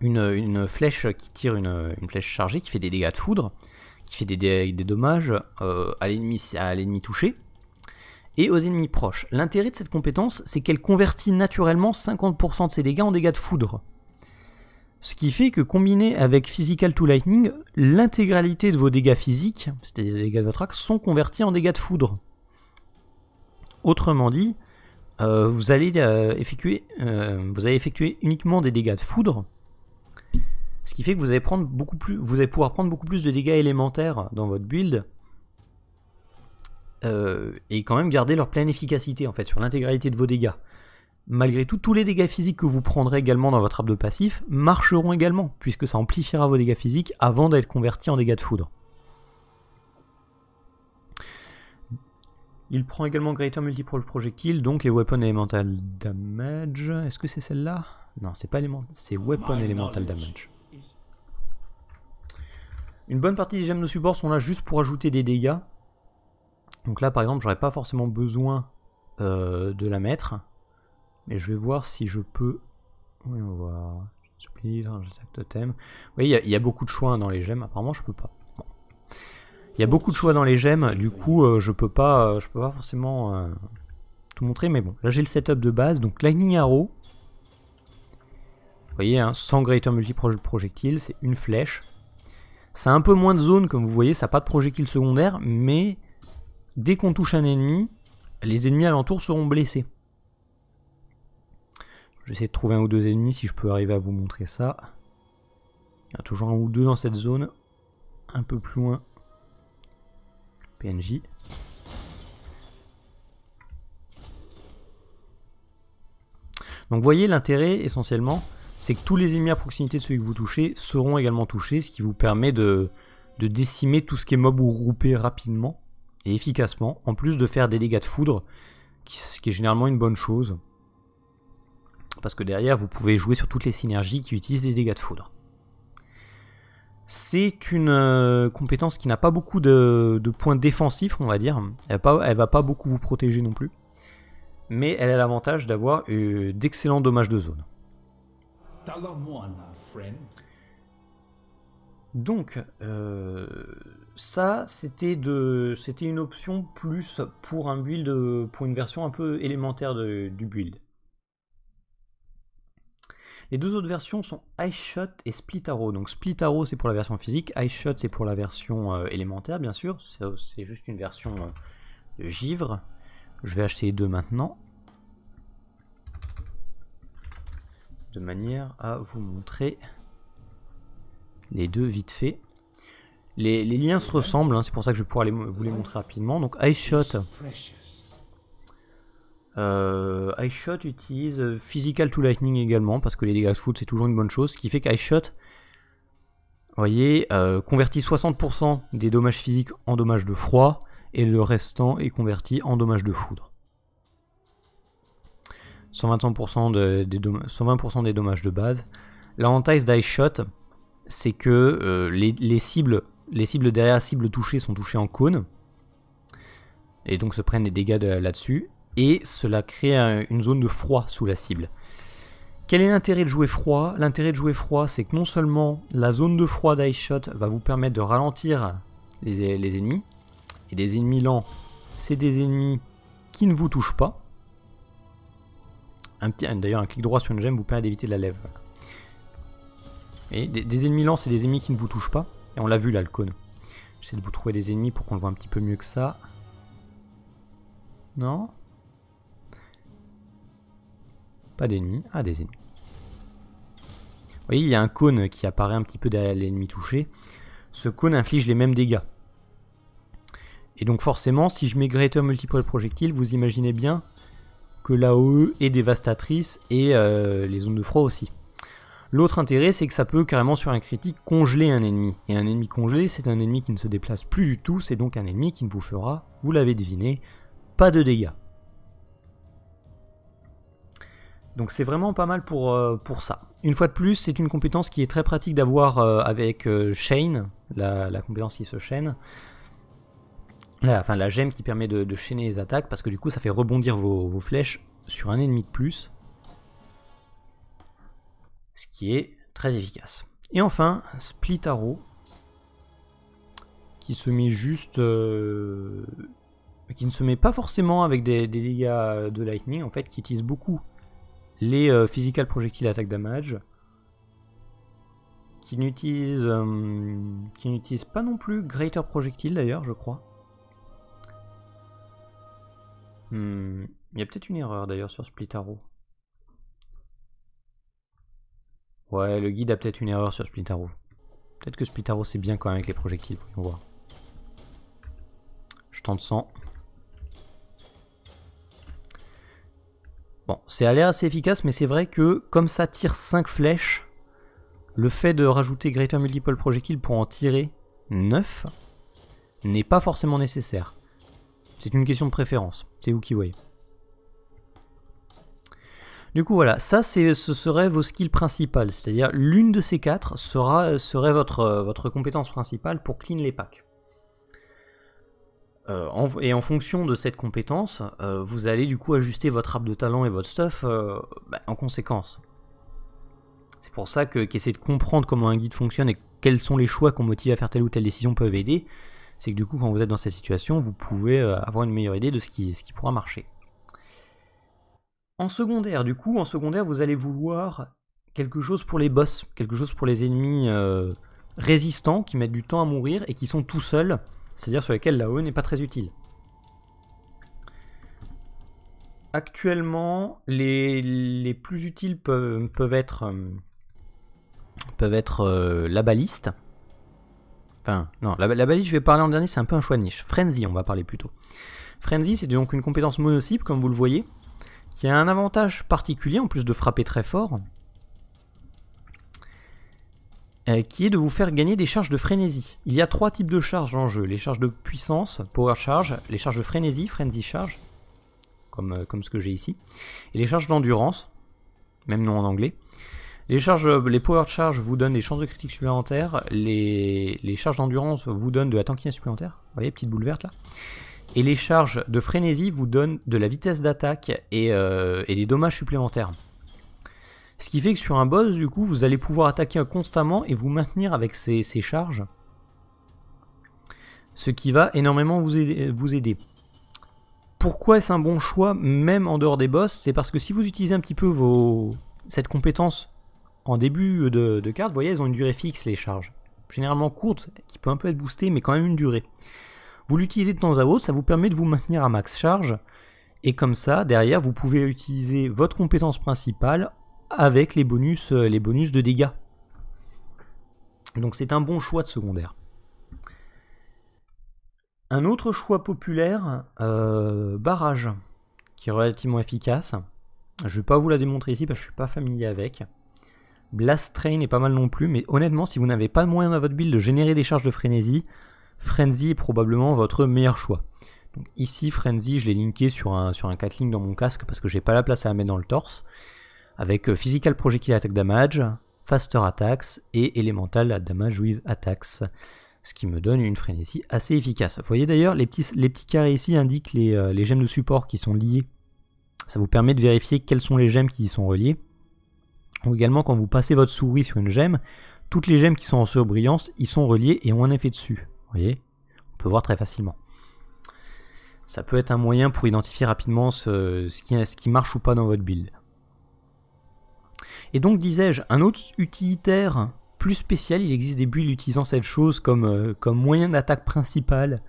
une, flèche qui tire une, flèche chargée, qui fait des dégâts de foudre, qui fait des, des dommages euh, à l'ennemi touché, et aux ennemis proches. L'intérêt de cette compétence, c'est qu'elle convertit naturellement 50% de ses dégâts en dégâts de foudre. Ce qui fait que combiné avec Physical to Lightning, l'intégralité de vos dégâts physiques, c'est-à-dire les dégâts de votre axe, sont convertis en dégâts de foudre. Autrement dit, euh, euh, euh, vous, allez, effectuer, vous uniquement des dégâts de foudre, ce qui fait que vous allez, prendre beaucoup plus, vous allez pouvoir prendre beaucoup plus de dégâts élémentaires dans votre build, et quand même garder leur pleine efficacité en fait sur l'intégralité de vos dégâts malgré tout, tous les dégâts physiques que vous prendrez également dans votre arbre de passif marcheront également, puisque ça amplifiera vos dégâts physiques avant d'être converti en dégâts de foudre. Il prend également Greater Multiple Projectile, donc les Weapon Elemental Damage. Est-ce que c'est celle-là Non, c'est pas Elemental, c'est Weapon Elemental Damage. Une bonne partie des gemmes de support sont là juste pour ajouter des dégâts. Donc là, par exemple, j'aurais pas forcément besoin euh, de la mettre. Mais je vais voir si je peux... Oui, on va... totem. Vous voyez, il y, a beaucoup de choix hein, dans les gemmes. Apparemment, je peux pas. Il y a beaucoup de choix dans les gemmes. Du coup, euh, je peux pas, euh, je peux pas forcément euh, tout montrer. Mais bon, là, j'ai le setup de base. Donc, Lightning Arrow. Vous voyez, hein, sans Greater Multi Projectile, c'est une flèche. Ça a un peu moins de zone, comme vous voyez. Ça n'a pas de projectile secondaire. Mais dès qu'on touche un ennemi, les ennemis alentours seront blessés. J'essaie de trouver un ou deux ennemis si je peux arriver à vous montrer ça. Il y a toujours un ou deux dans cette zone. Un peu plus loin. PNJ. Donc vous voyez l'intérêt essentiellement, c'est que tous les ennemis à proximité de ceux que vous touchez seront également touchés, ce qui vous permet de, décimer tout ce qui est mob ou groupé rapidement et efficacement, en plus de faire des dégâts de foudre, ce qui est généralement une bonne chose parce que derrière vous pouvez jouer sur toutes les synergies qui utilisent des dégâts de foudre. C'est une euh, compétence qui n'a pas beaucoup de, points défensifs, on va dire. Elle ne va pas beaucoup vous protéger non plus. Mais elle a l'avantage d'avoir euh, d'excellents dommages de zone. Donc, euh, ça, c'était une option plus pour un build, pour une version un peu élémentaire du build. Les deux autres versions sont Ice Shot et Split Arrow. Donc Split Arrow c'est pour la version physique, Ice Shot c'est pour la version euh, élémentaire bien sûr, c'est euh, juste une version euh, de givre. Je vais acheter les deux maintenant. De manière à vous montrer les deux vite fait. Les, liens se ressemblent, hein. c'est pour ça que je vais pouvoir vous les montrer rapidement. Donc Ice Shot. Euh, Shot utilise euh, Physical to Lightning également, parce que les dégâts foot c'est toujours une bonne chose, ce qui fait Shot, voyez, euh, convertit 60% des dommages physiques en dommages de froid, et le restant est converti en dommages de foudre. 120% des, dommages de base. L'avantage Shot, c'est que euh, les, cibles, les cibles derrière cibles touchées sont touchées en cône, et donc se prennent des dégâts là-dessus, et cela crée une zone de froid sous la cible. Quel est l'intérêt de jouer froid L'intérêt de jouer froid, c'est que non seulement la zone de froid d'ice shot va vous permettre de ralentir les, ennemis, et des ennemis lents, c'est des ennemis qui ne vous touchent pas. D'ailleurs, un clic droit sur une gemme vous permet d'éviter de la lève. Et des, ennemis lents, c'est des ennemis qui ne vous touchent pas. Et on l'a vu là, le cône. J'essaie de vous trouver des ennemis pour qu'on le voit un petit peu mieux que ça. Non pas d'ennemis. Ah, des ennemis. Vous voyez, il y a un cône qui apparaît un petit peu derrière l'ennemi touché. Ce cône inflige les mêmes dégâts. Et donc forcément, si je mets Greater Multiple Projectile, vous imaginez bien que l'AOE est dévastatrice et euh, les zones de froid aussi. L'autre intérêt, c'est que ça peut carrément sur un critique congeler un ennemi. Et un ennemi congelé, c'est un ennemi qui ne se déplace plus du tout, c'est donc un ennemi qui ne vous fera, vous l'avez deviné, pas de dégâts. Donc c'est vraiment pas mal pour, euh, pour ça. Une fois de plus, c'est une compétence qui est très pratique d'avoir euh, avec euh, Chain, la, compétence qui se chaîne. enfin la gemme qui permet de, de, chaîner les attaques, parce que du coup ça fait rebondir vos, flèches sur un ennemi de plus. Ce qui est très efficace. Et enfin, Split Arrow, qui se met juste qui ne se met pas forcément avec des, des, dégâts de lightning, en fait, qui utilise beaucoup les euh, physical projectiles attack damage, qui n'utilisent euh, qui pas non plus greater projectile d'ailleurs, je crois. Hmm, il y a peut-être une erreur d'ailleurs sur Split Arrow. Ouais, le guide a peut-être une erreur sur Split Arrow. Peut-être que Split Arrow c'est bien quand même avec les projectiles, on voir. Je tente 100. Bon, c'est l'air assez efficace, mais c'est vrai que comme ça tire 5 flèches, le fait de rajouter Greater Multiple Projectile pour en tirer 9 n'est pas forcément nécessaire. C'est une question de préférence, c'est vous qui voyez. Du coup voilà, ça ce serait vos skills principales, c'est-à-dire l'une de ces quatre sera, serait votre, euh, votre compétence principale pour clean les packs. Euh, et en fonction de cette compétence, euh, vous allez du coup ajuster votre arbre de talent et votre stuff euh, bah, en conséquence. C'est pour ça que qu'essayer de comprendre comment un guide fonctionne et quels sont les choix qu'on motive à faire telle ou telle décision peuvent aider. C'est que du coup, quand vous êtes dans cette situation, vous pouvez avoir une meilleure idée de ce qui, ce qui pourra marcher. En secondaire, du coup, en secondaire, vous allez vouloir quelque chose pour les boss, quelque chose pour les ennemis résistants qui mettent du temps à mourir et qui sont tout seuls c'est-à-dire sur lesquels la haut e n'est pas très utile. Actuellement, les, plus utiles peuvent, être, peuvent être euh, euh, la baliste. Enfin, non, la, baliste, je vais parler en dernier, c'est un peu un choix de niche. Frenzy, on va parler plutôt. Frenzy, c'est donc une compétence monocible, comme vous le voyez, qui a un avantage particulier, en plus de frapper très fort, euh, qui est de vous faire gagner des charges de frénésie. Il y a trois types de charges en jeu, les charges de puissance, power charge, les charges de frénésie, frenzy charge, comme, euh, comme ce que j'ai ici, et les charges d'endurance, même nom en anglais. Les charges, les power charges vous donnent des chances de critique supplémentaires, les, charges d'endurance vous donnent de la tankiness supplémentaire, vous voyez, petite boule verte là. Et les charges de frénésie vous donnent de la vitesse d'attaque et, euh, et des dommages supplémentaires. Ce qui fait que sur un boss, du coup, vous allez pouvoir attaquer constamment et vous maintenir avec ces, charges. Ce qui va énormément vous aider. Pourquoi est-ce un bon choix, même en dehors des boss C'est parce que si vous utilisez un petit peu vos... cette compétence en début de, de carte, vous voyez, elles ont une durée fixe, les charges. Généralement courte, qui peut un peu être boostée, mais quand même une durée. Vous l'utilisez de temps à autre, ça vous permet de vous maintenir à max charge. Et comme ça, derrière, vous pouvez utiliser votre compétence principale avec les bonus, euh, les bonus de dégâts. Donc c'est un bon choix de secondaire. Un autre choix populaire, euh, barrage, qui est relativement efficace. Je ne vais pas vous la démontrer ici parce que je ne suis pas familier avec. Blast Train est pas mal non plus, mais honnêtement, si vous n'avez pas de moyen dans votre build de générer des charges de frénésie, Frenzy est probablement votre meilleur choix. Donc ici, Frenzy, je l'ai linké sur un, sur un 4 dans mon casque parce que j'ai pas la place à la mettre dans le torse avec euh, Physical Projectile Attack Damage, Faster Attacks et Elemental Damage with Attacks, ce qui me donne une frénésie assez efficace. Vous voyez d'ailleurs, les petits, les petits carrés ici indiquent euh, les, gemmes de support qui sont liées. Ça vous permet de vérifier quelles sont les gemmes qui y sont reliées. Ou également, quand vous passez votre souris sur une gemme, toutes les gemmes qui sont en surbrillance y sont reliées et ont un effet dessus. Vous voyez On peut voir très facilement. Ça peut être un moyen pour identifier rapidement ce, ce, qui, ce qui marche ou pas dans votre build. Et donc, disais-je, un autre utilitaire plus spécial, il existe des builds utilisant cette chose comme, euh, comme moyen d'attaque principal,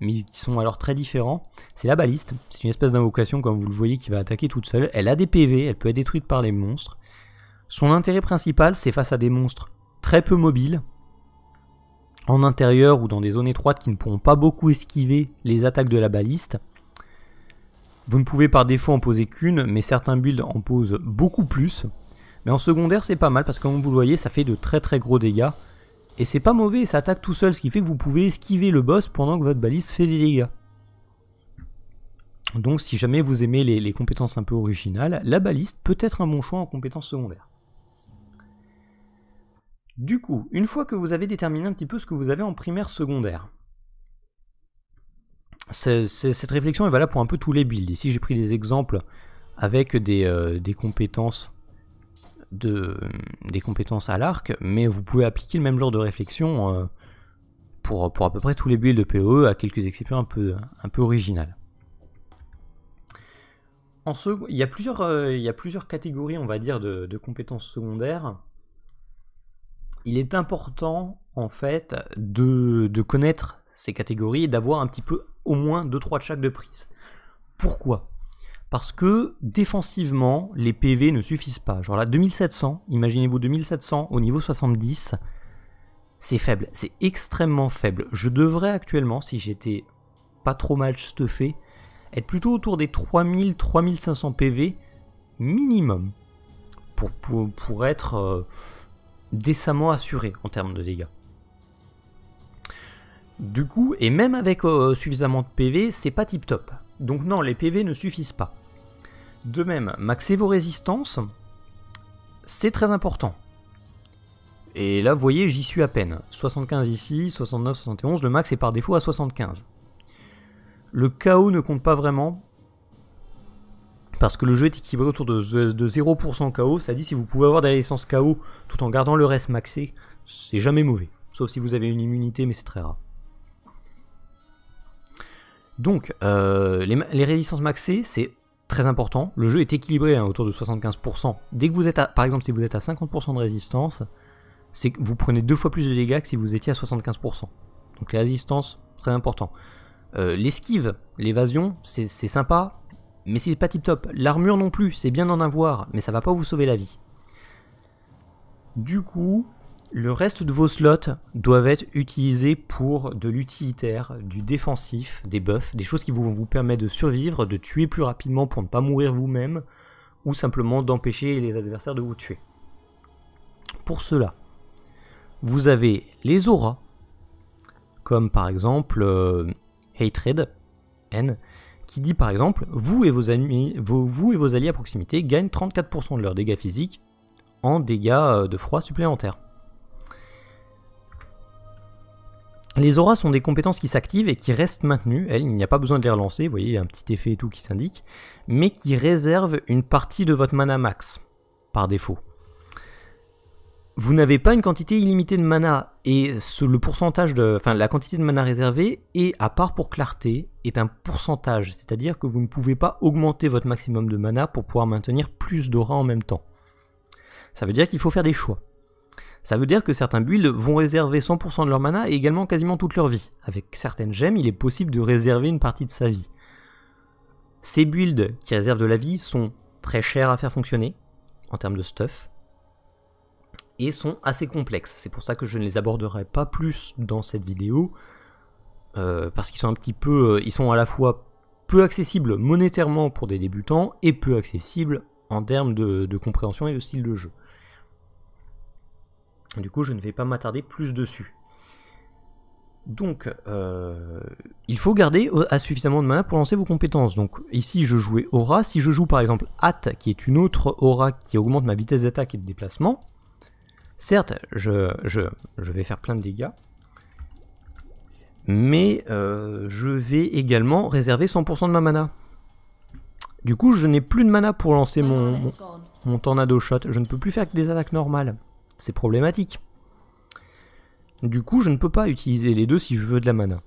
mais qui sont alors très différents, c'est la baliste. C'est une espèce d'invocation, comme vous le voyez, qui va attaquer toute seule. Elle a des PV, elle peut être détruite par les monstres. Son intérêt principal, c'est face à des monstres très peu mobiles, en intérieur ou dans des zones étroites qui ne pourront pas beaucoup esquiver les attaques de la baliste. Vous ne pouvez par défaut en poser qu'une, mais certains builds en posent beaucoup plus. Mais en secondaire, c'est pas mal parce que comme vous le voyez, ça fait de très très gros dégâts. Et c'est pas mauvais, ça attaque tout seul, ce qui fait que vous pouvez esquiver le boss pendant que votre baliste fait des dégâts. Donc si jamais vous aimez les, compétences un peu originales, la baliste peut être un bon choix en compétences secondaires. Du coup, une fois que vous avez déterminé un petit peu ce que vous avez en primaire secondaire, cette réflexion est valable pour un peu tous les builds. Ici j'ai pris des exemples avec des euh, compétences de, euh, des compétences à l'arc, mais vous pouvez appliquer le même genre de réflexion euh, pour, pour à peu près tous les builds de pe à quelques exceptions un peu, un peu originales. En il, y a plusieurs, euh, il y a plusieurs catégories, on va dire, de, compétences secondaires. Il est important, en fait, de, de connaître ces catégories et d'avoir un petit peu au moins 2-3 de chaque de prise. Pourquoi parce que défensivement, les PV ne suffisent pas. Genre là, 2700, imaginez-vous 2700 au niveau 70, c'est faible, c'est extrêmement faible. Je devrais actuellement, si j'étais pas trop mal stuffé, être plutôt autour des 3000-3500 PV minimum pour, pour, être euh, décemment assuré en termes de dégâts. Du coup, et même avec euh, suffisamment de PV, c'est pas tip top. Donc non, les PV ne suffisent pas. De même, maxer vos résistances, c'est très important. Et là, vous voyez, j'y suis à peine. 75 ici, 69, 71, le max est par défaut à 75. Le chaos ne compte pas vraiment, parce que le jeu est équilibré autour de, 0% KO, ça dit si vous pouvez avoir des résistances KO tout en gardant le reste maxé, c'est jamais mauvais. Sauf si vous avez une immunité, mais c'est très rare. Donc, euh, les, résistances maxées, c'est très important. Le jeu est équilibré hein, autour de 75%. Dès que vous êtes à, par exemple, si vous êtes à 50% de résistance, c'est que vous prenez deux fois plus de dégâts que si vous étiez à 75%. Donc la résistance, très important. Euh, l'esquive, l'évasion, c'est sympa, mais c'est pas tip top. L'armure non plus, c'est bien d'en avoir, mais ça va pas vous sauver la vie. Du coup, le reste de vos slots doivent être utilisés pour de l'utilitaire, du défensif, des buffs, des choses qui vont vous permettre de survivre, de tuer plus rapidement pour ne pas mourir vous-même, ou simplement d'empêcher les adversaires de vous tuer. Pour cela, vous avez les auras, comme par exemple euh, Hatred, N, qui dit par exemple vous et vos, amis, vous et vos alliés à proximité gagnent 34% de leurs dégâts physiques en dégâts euh, de froid supplémentaires. Les auras sont des compétences qui s'activent et qui restent maintenues, elles, il n'y a pas besoin de les relancer, vous voyez, il y a un petit effet et tout qui s'indique, mais qui réservent une partie de votre mana max, par défaut. Vous n'avez pas une quantité illimitée de mana, et ce, le pourcentage de. Enfin, la quantité de mana réservée, et à part pour clarté, est un pourcentage, c'est-à-dire que vous ne pouvez pas augmenter votre maximum de mana pour pouvoir maintenir plus d'auras en même temps. Ça veut dire qu'il faut faire des choix. Ça veut dire que certains builds vont réserver 100% de leur mana et également quasiment toute leur vie. Avec certaines gemmes, il est possible de réserver une partie de sa vie. Ces builds qui réservent de la vie sont très chers à faire fonctionner, en termes de stuff, et sont assez complexes. C'est pour ça que je ne les aborderai pas plus dans cette vidéo, euh, parce qu'ils sont un petit peu... Euh, ils sont à la fois peu accessibles monétairement pour des débutants, et peu accessibles en termes de compréhension et de style de jeu. Du coup, je ne vais pas m'attarder plus dessus. Donc, euh, il faut garder euh, à suffisamment de mana pour lancer vos compétences. Donc ici, je jouais aura. Si je joue par exemple At, qui est une autre aura qui augmente ma vitesse d'attaque et de déplacement, certes, je, vais faire plein de dégâts, mais euh, je vais également réserver 100% de ma mana. Du coup, je n'ai plus de mana pour lancer mon, mon tornado shot. Je ne peux plus faire que des attaques normales. C'est problématique. Du coup, je ne peux pas utiliser les deux si je veux de la mana.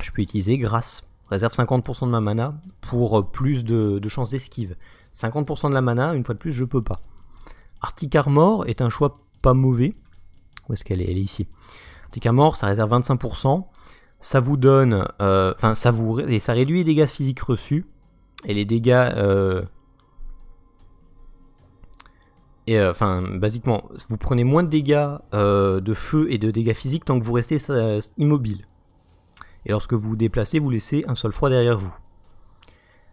Je peux utiliser grâce. Réserve 50% de ma mana pour euh, plus de, chances d'esquive. 50% de la mana, une fois de plus, je peux pas. Articar mort est un choix pas mauvais. Où est-ce qu'elle est Elle est ici. Articar mort, ça réserve 25%. Ça vous donne. Euh, enfin, ça vous. Et ça réduit les dégâts physiques reçus. Et les dégâts. Euh, et euh, enfin, basiquement, vous prenez moins de dégâts euh, de feu et de dégâts physiques tant que vous restez immobile. Et lorsque vous vous déplacez, vous laissez un sol froid derrière vous.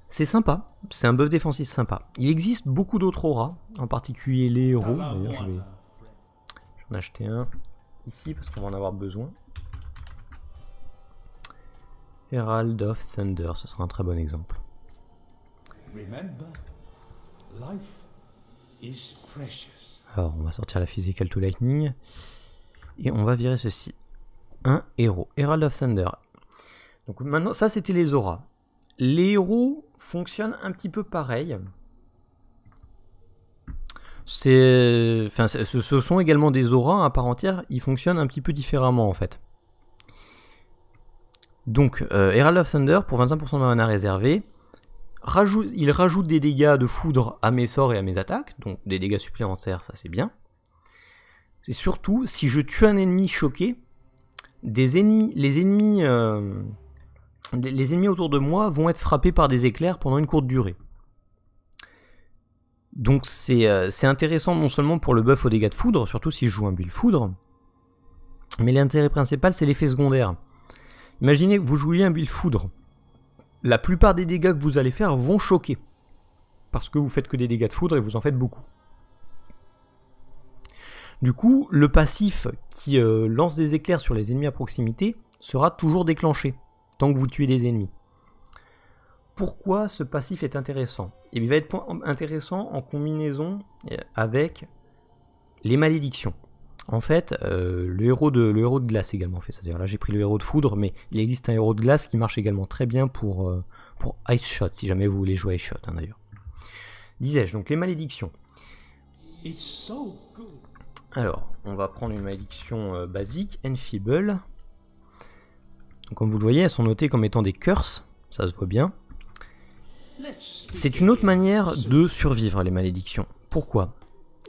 C'est sympa, c'est un buff défensif sympa. Il existe beaucoup d'autres auras, en particulier les ah héros. Bah, D'ailleurs, je vais en acheter un ici parce qu'on va en avoir besoin. Herald of Thunder, ce sera un très bon exemple. Remember, alors, on va sortir la Physical to Lightning. Et on va virer ceci. Un héros. Herald of Thunder. Donc maintenant, ça c'était les auras. Les héros fonctionnent un petit peu pareil. C'est, enfin, ce sont également des auras à part entière. Ils fonctionnent un petit peu différemment en fait. Donc, euh, Herald of Thunder pour 25% de mana réservé il rajoute des dégâts de foudre à mes sorts et à mes attaques, donc des dégâts supplémentaires, ça c'est bien. Et surtout, si je tue un ennemi choqué, des ennemis, les ennemis, euh, autour de moi vont être frappés par des éclairs pendant une courte durée. Donc euh, c'est intéressant non seulement pour le buff aux dégâts de foudre, surtout si je joue un build foudre, mais l'intérêt principal c'est l'effet secondaire. Imaginez que vous jouiez un build foudre la plupart des dégâts que vous allez faire vont choquer. Parce que vous faites que des dégâts de foudre et vous en faites beaucoup. Du coup, le passif qui euh, lance des éclairs sur les ennemis à proximité sera toujours déclenché tant que vous tuez des ennemis. Pourquoi ce passif est intéressant eh Il va être intéressant en combinaison euh, avec les malédictions. En fait, euh, le, héros de, de glace également fait ça. D'ailleurs, là, j'ai pris le héros de foudre, mais il existe un héros de glace qui marche également très bien pour, euh, pour Ice Shot, si jamais vous voulez jouer Ice Shot, hein, d'ailleurs. Disais-je, donc les malédictions. Alors, on va prendre une malédiction euh, basique, Enfeeble. comme vous le voyez, elles sont notées comme étant des curses, ça se voit bien. C'est une autre manière de survivre les malédictions. Pourquoi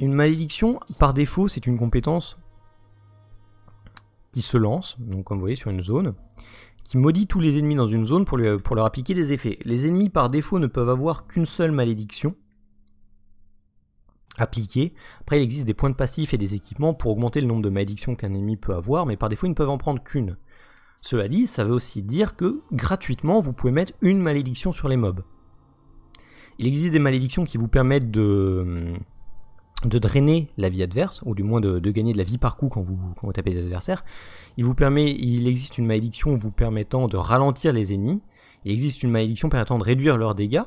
une malédiction, par défaut, c'est une compétence qui se lance, donc comme vous voyez sur une zone, qui maudit tous les ennemis dans une zone pour, pour leur appliquer des effets. Les ennemis par défaut ne peuvent avoir qu'une seule malédiction appliquée. Après, il existe des points de passif et des équipements pour augmenter le nombre de malédictions qu'un ennemi peut avoir, mais par défaut, ils ne peuvent en prendre qu'une. Cela dit, ça veut aussi dire que gratuitement, vous pouvez mettre une malédiction sur les mobs. Il existe des malédictions qui vous permettent de de drainer la vie adverse, ou du moins de, gagner de la vie par coup quand vous, tapez des adversaires. Il, vous permet, il existe une malédiction vous permettant de ralentir les ennemis, il existe une malédiction permettant de réduire leurs dégâts,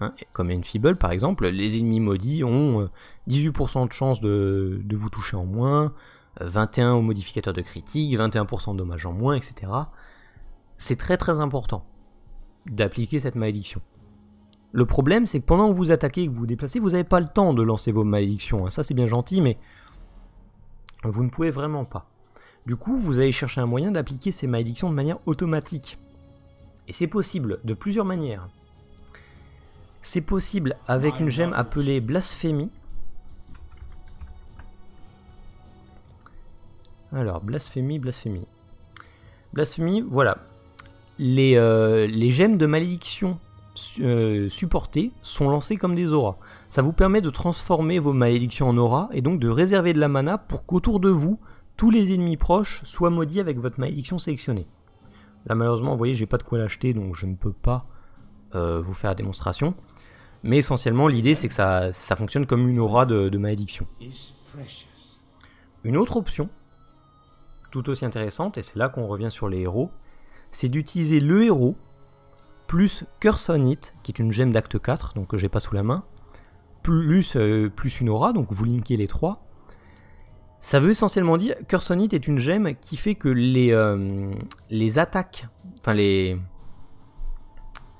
hein, comme une fibble par exemple, les ennemis maudits ont 18% euh, de chance de, de, vous toucher en moins, 21 au modificateur de critique, 21% de dommages en moins, etc. C'est très très important d'appliquer cette malédiction. Le problème, c'est que pendant que vous attaquez et que vous vous déplacez, vous n'avez pas le temps de lancer vos malédictions. Hein. Ça, c'est bien gentil, mais vous ne pouvez vraiment pas. Du coup, vous allez chercher un moyen d'appliquer ces malédictions de manière automatique. Et c'est possible de plusieurs manières. C'est possible avec une gemme bah, appelée blasphémie. Alors, blasphémie, blasphémie. Blasphémie, voilà. Les, euh, les gemmes de malédiction euh, supportés sont lancés comme des auras. Ça vous permet de transformer vos malédictions en auras et donc de réserver de la mana pour qu'autour de vous, tous les ennemis proches soient maudits avec votre malédiction sélectionnée. Là malheureusement, vous voyez, j'ai pas de quoi l'acheter donc je ne peux pas euh, vous faire la démonstration. Mais essentiellement, l'idée c'est que ça, ça, fonctionne comme une aura de malédiction. Une autre option, tout aussi intéressante, et c'est là qu'on revient sur les héros, c'est d'utiliser le héros plus Curse on It, qui est une gemme d'acte 4, donc que j'ai pas sous la main, euh, plus, une aura, donc vous linkez les trois. Ça veut essentiellement dire, Curse on It est une gemme qui fait que les, euh, les attaques, enfin les...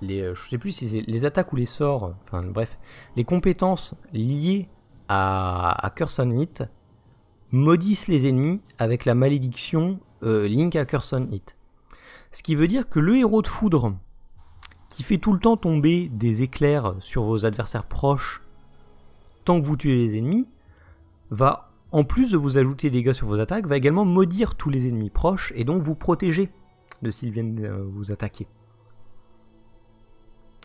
Les, euh, je sais plus si c'est les attaques ou les sorts, enfin bref, les compétences liées à, à Curse on maudissent les ennemis avec la malédiction Link à Curse on Ce qui veut dire que le héros de foudre qui fait tout le temps tomber des éclairs sur vos adversaires proches tant que vous tuez les ennemis, va, en plus de vous ajouter des dégâts sur vos attaques, va également maudire tous les ennemis proches et donc vous protéger de s'ils viennent euh, vous attaquer.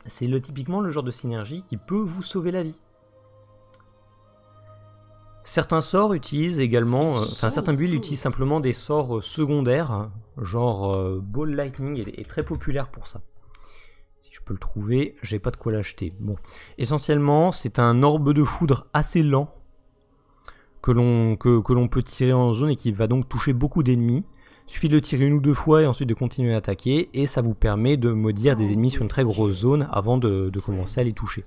C'est typiquement le genre de synergie qui peut vous sauver la vie. Certains sorts utilisent également, euh, enfin certains builds utilisent simplement des sorts secondaires, genre euh, Ball Lightning est très populaire pour ça je peux le trouver, j'ai pas de quoi l'acheter. Bon, essentiellement, c'est un orbe de foudre assez lent que l'on que, peut tirer en zone et qui va donc toucher beaucoup d'ennemis. Suffit de le tirer une ou deux fois et ensuite de continuer à attaquer et ça vous permet de maudire des ennemis sur une très grosse zone avant de, commencer à les toucher.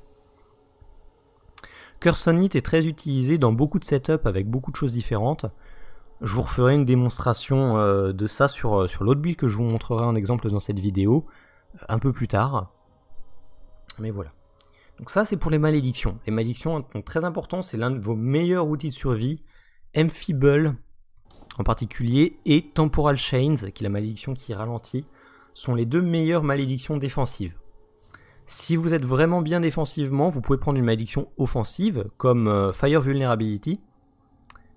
Cursonite est très utilisé dans beaucoup de setups avec beaucoup de choses différentes. Je vous referai une démonstration euh, de ça sur, euh, sur l'autre build que je vous montrerai en exemple dans cette vidéo euh, un peu plus tard. Mais voilà. Donc ça, c'est pour les malédictions. Les malédictions sont très importants, c'est l'un de vos meilleurs outils de survie. Amphible, en particulier, et Temporal Chains, qui est la malédiction qui ralentit, sont les deux meilleures malédictions défensives. Si vous êtes vraiment bien défensivement, vous pouvez prendre une malédiction offensive, comme euh, Fire Vulnerability,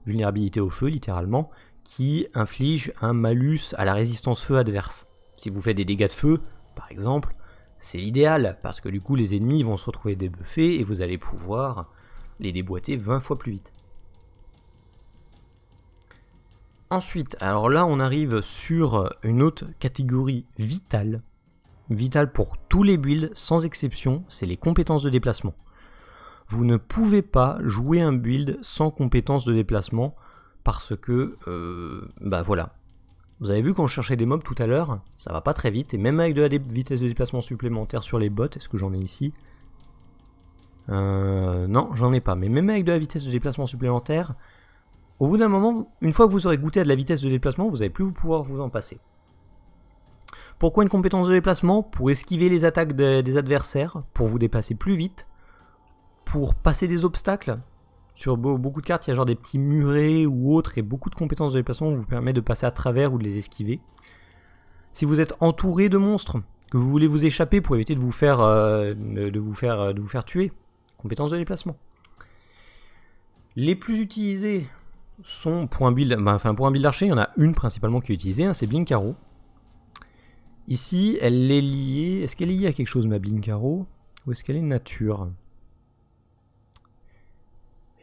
vulnérabilité au feu littéralement, qui inflige un malus à la résistance feu adverse. Si vous faites des dégâts de feu, par exemple, c'est l'idéal, parce que du coup les ennemis vont se retrouver débuffés et vous allez pouvoir les déboîter 20 fois plus vite. Ensuite, alors là on arrive sur une autre catégorie vitale. Vitale pour tous les builds, sans exception, c'est les compétences de déplacement. Vous ne pouvez pas jouer un build sans compétences de déplacement parce que, euh, bah voilà, vous avez vu qu'on cherchait des mobs tout à l'heure Ça va pas très vite, et même avec de la vitesse de déplacement supplémentaire sur les bottes, est-ce que j'en ai ici euh, Non, j'en ai pas, mais même avec de la vitesse de déplacement supplémentaire, au bout d'un moment, une fois que vous aurez goûté à de la vitesse de déplacement, vous n'allez plus pouvoir vous en passer. Pourquoi une compétence de déplacement Pour esquiver les attaques des adversaires, pour vous dépasser plus vite, pour passer des obstacles, sur beaucoup de cartes, il y a genre des petits murets ou autres, et beaucoup de compétences de déplacement vous permettent de passer à travers ou de les esquiver. Si vous êtes entouré de monstres, que vous voulez vous échapper pour éviter de vous faire, euh, de vous faire, euh, de vous faire tuer, compétences de déplacement. Les plus utilisés sont pour un build, bah, enfin build archer, il y en a une principalement qui est utilisée, hein, c'est Blinkaro. Ici, elle est liée. Est-ce qu'elle est liée à quelque chose, ma Blinkaro Ou est-ce qu'elle est nature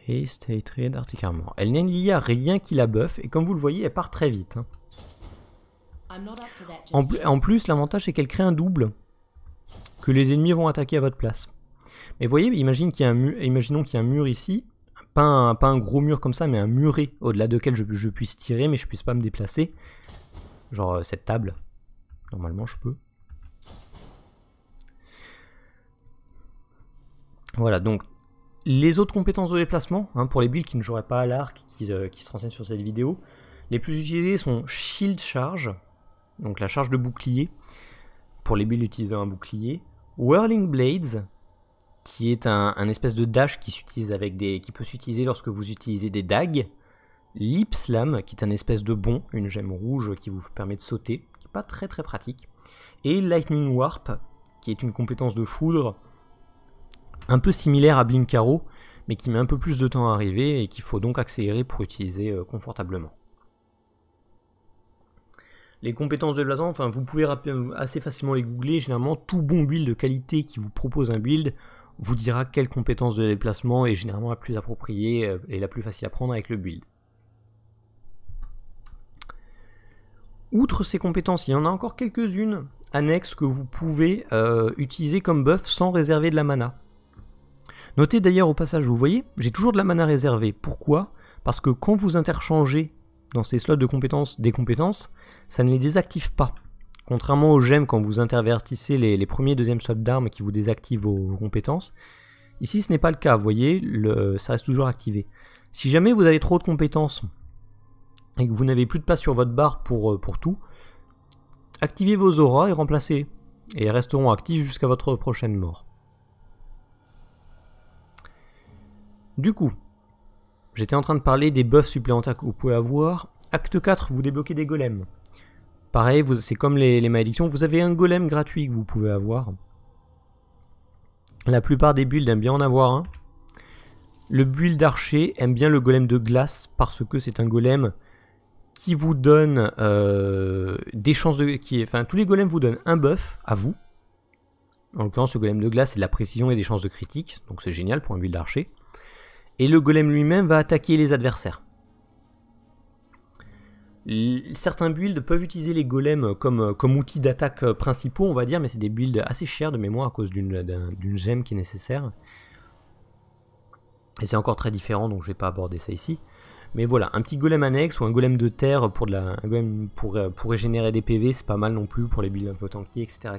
Haste, Hatred, Arctic Elle n'a liée rien qui la buff, et comme vous le voyez, elle part très vite. Hein. En, plus, l'avantage, c'est qu'elle crée un double que les ennemis vont attaquer à votre place. Mais voyez, imagine qu'il y a un mur, imaginons qu'il y a un mur ici, pas un, gros mur comme ça, mais un muret au-delà duquel je, je, puisse tirer, mais je puisse pas me déplacer. Genre euh, cette table. Normalement, je peux. Voilà, donc les autres compétences de déplacement, hein, pour les builds qui ne joueraient pas à l'arc, qui, euh, se renseignent sur cette vidéo, les plus utilisées sont Shield Charge, donc la charge de bouclier, pour les builds utilisant un bouclier, Whirling Blades, qui est un, espèce de dash qui, peut s'utiliser lorsque vous utilisez des dagues, Lip Slam, qui est un espèce de bond, une gemme rouge qui vous permet de sauter, qui n'est pas très très pratique, et Lightning Warp, qui est une compétence de foudre un peu similaire à Blinkaro, mais qui met un peu plus de temps à arriver et qu'il faut donc accélérer pour utiliser euh, confortablement. Les compétences de blason, enfin, vous pouvez euh, assez facilement les googler. Généralement, tout bon build de qualité qui vous propose un build vous dira quelle compétence de déplacement est généralement la plus appropriée euh, et la plus facile à prendre avec le build. Outre ces compétences, il y en a encore quelques-unes annexes que vous pouvez utiliser comme buff sans réserver de la mana. Notez d'ailleurs au passage, vous voyez, j'ai toujours de la mana réservée. Pourquoi Parce que quand vous interchangez dans ces slots de compétences des compétences, ça ne les désactive pas. Contrairement aux gemmes, quand vous intervertissez les, premiers et deuxièmes slots d'armes qui vous désactivent vos, compétences, ici ce n'est pas le cas, vous voyez, ça reste toujours activé. Si jamais vous avez trop de compétences et que vous n'avez plus de place sur votre barre pour, euh, pour tout, activez vos auras et remplacez. Et elles resteront actives jusqu'à votre prochaine mort. Du coup, j'étais en train de parler des buffs supplémentaires que vous pouvez avoir. Acte 4, vous débloquez des golems. Pareil, c'est comme les, malédictions, vous avez un golem gratuit que vous pouvez avoir. La plupart des builds aiment bien en avoir un. Le build d'archer aime bien le golem de glace parce que c'est un golem qui vous donne euh, des chances de... Qui, enfin, tous les golems vous donnent un buff à vous. En l'occurrence, ce golem de glace, c'est de la précision et des chances de critique, donc c'est génial pour un build d'archer et le golem lui-même va attaquer les adversaires. Certains builds peuvent utiliser les golems comme, comme outils d'attaque principaux, on va dire, mais c'est des builds assez chers de mémoire à cause d'une gemme qui est nécessaire. Et c'est encore très différent, donc je ne vais pas aborder ça ici. Mais voilà, un petit golem annexe ou un golem de terre pour, de la, pour régénérer des PV, c'est pas mal non plus pour les builds un peu tanky, etc.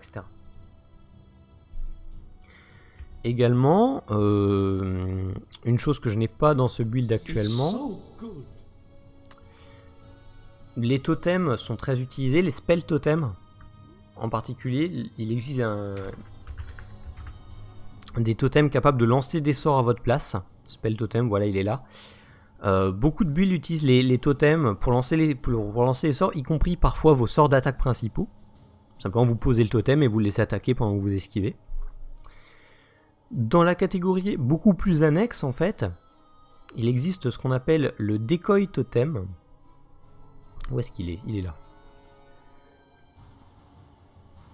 Également, euh, une chose que je n'ai pas dans ce build actuellement, les totems sont très utilisés, les spells totems en particulier, il existe des totems capables de lancer des sorts à votre place. Spell totem, voilà, il est là. Euh, beaucoup de builds utilisent les, totems pour lancer les, pour, pour lancer les, sorts, y compris parfois vos sorts d'attaque principaux. Simplement, vous posez le totem et vous le laissez attaquer pendant que vous esquivez. Dans la catégorie beaucoup plus annexe en fait, il existe ce qu'on appelle le decoy totem. Où est-ce qu'il est, il, est là.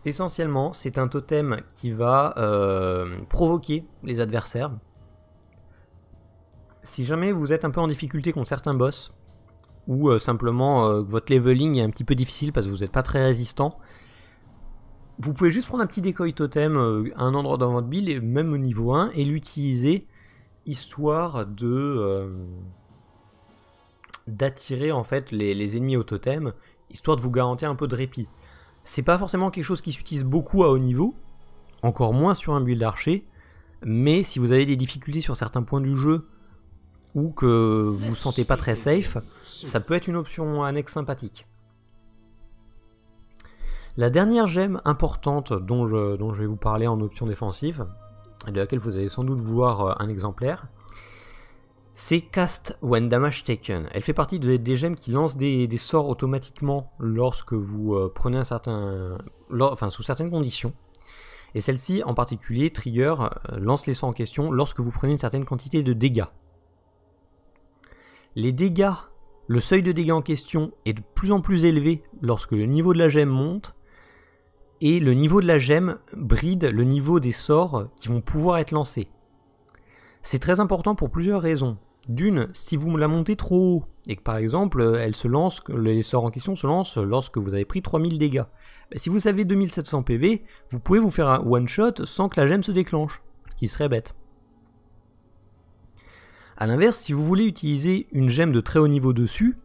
Essentiellement, c'est un totem qui va euh, provoquer les adversaires. Si jamais vous êtes un peu en difficulté contre certains boss, ou euh, simplement euh, votre leveling est un petit peu difficile parce que vous n'êtes pas très résistant, vous pouvez juste prendre un petit décoil totem à euh, un endroit dans votre build, même au niveau 1, et l'utiliser histoire de euh, d'attirer en fait les, ennemis au totem, histoire de vous garantir un peu de répit. C'est pas forcément quelque chose qui s'utilise beaucoup à haut niveau, encore moins sur un build d'archer, mais si vous avez des difficultés sur certains points du jeu ou que vous vous sentez pas très safe, ça peut être une option annexe sympathique. La dernière gemme importante dont je, vais vous parler en option défensive, et de laquelle vous allez sans doute voir euh, un exemplaire, c'est Cast When Damage Taken. Elle fait partie des, gemmes qui lancent des, sorts automatiquement lorsque vous euh, prenez un certain. enfin, sous certaines conditions. Et celle-ci, en particulier, Trigger, euh, lance les sorts en question lorsque vous prenez une certaine quantité de dégâts. Les dégâts, le seuil de dégâts en question est de plus en plus élevé lorsque le niveau de la gemme monte, et le niveau de la gemme bride le niveau des sorts qui vont pouvoir être lancés. C'est très important pour plusieurs raisons. D'une, si vous la montez trop haut, et que par exemple elle se lance, les sorts en question se lancent lorsque vous avez pris 3000 dégâts, bah, si vous avez 2700 PV, vous pouvez vous faire un one-shot sans que la gemme se déclenche, ce qui serait bête. A l'inverse, si vous voulez utiliser une gemme de très haut niveau dessus,